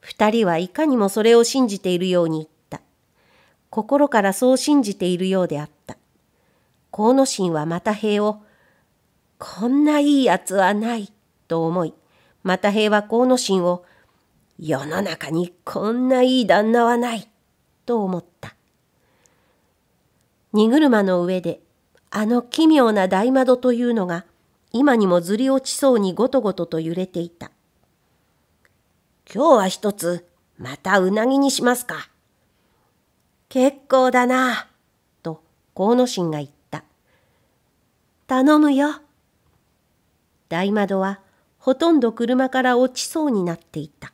Speaker 1: 二人はいかにもそれを信じているように言った。心からそう信じているようであった。河野心はまた平を、こんないい奴はない、と思い、また平は河野心を、世の中にこんないい旦那はない、と思った。荷車の上で、あの奇妙な大窓というのが、今にもずり落ちそうにごとごとと揺れていた。今日は一つ、またうなぎにしますか。結構だな、と河野心が言った。頼むよ。大窓はほとんど車から落ちそうになっていた。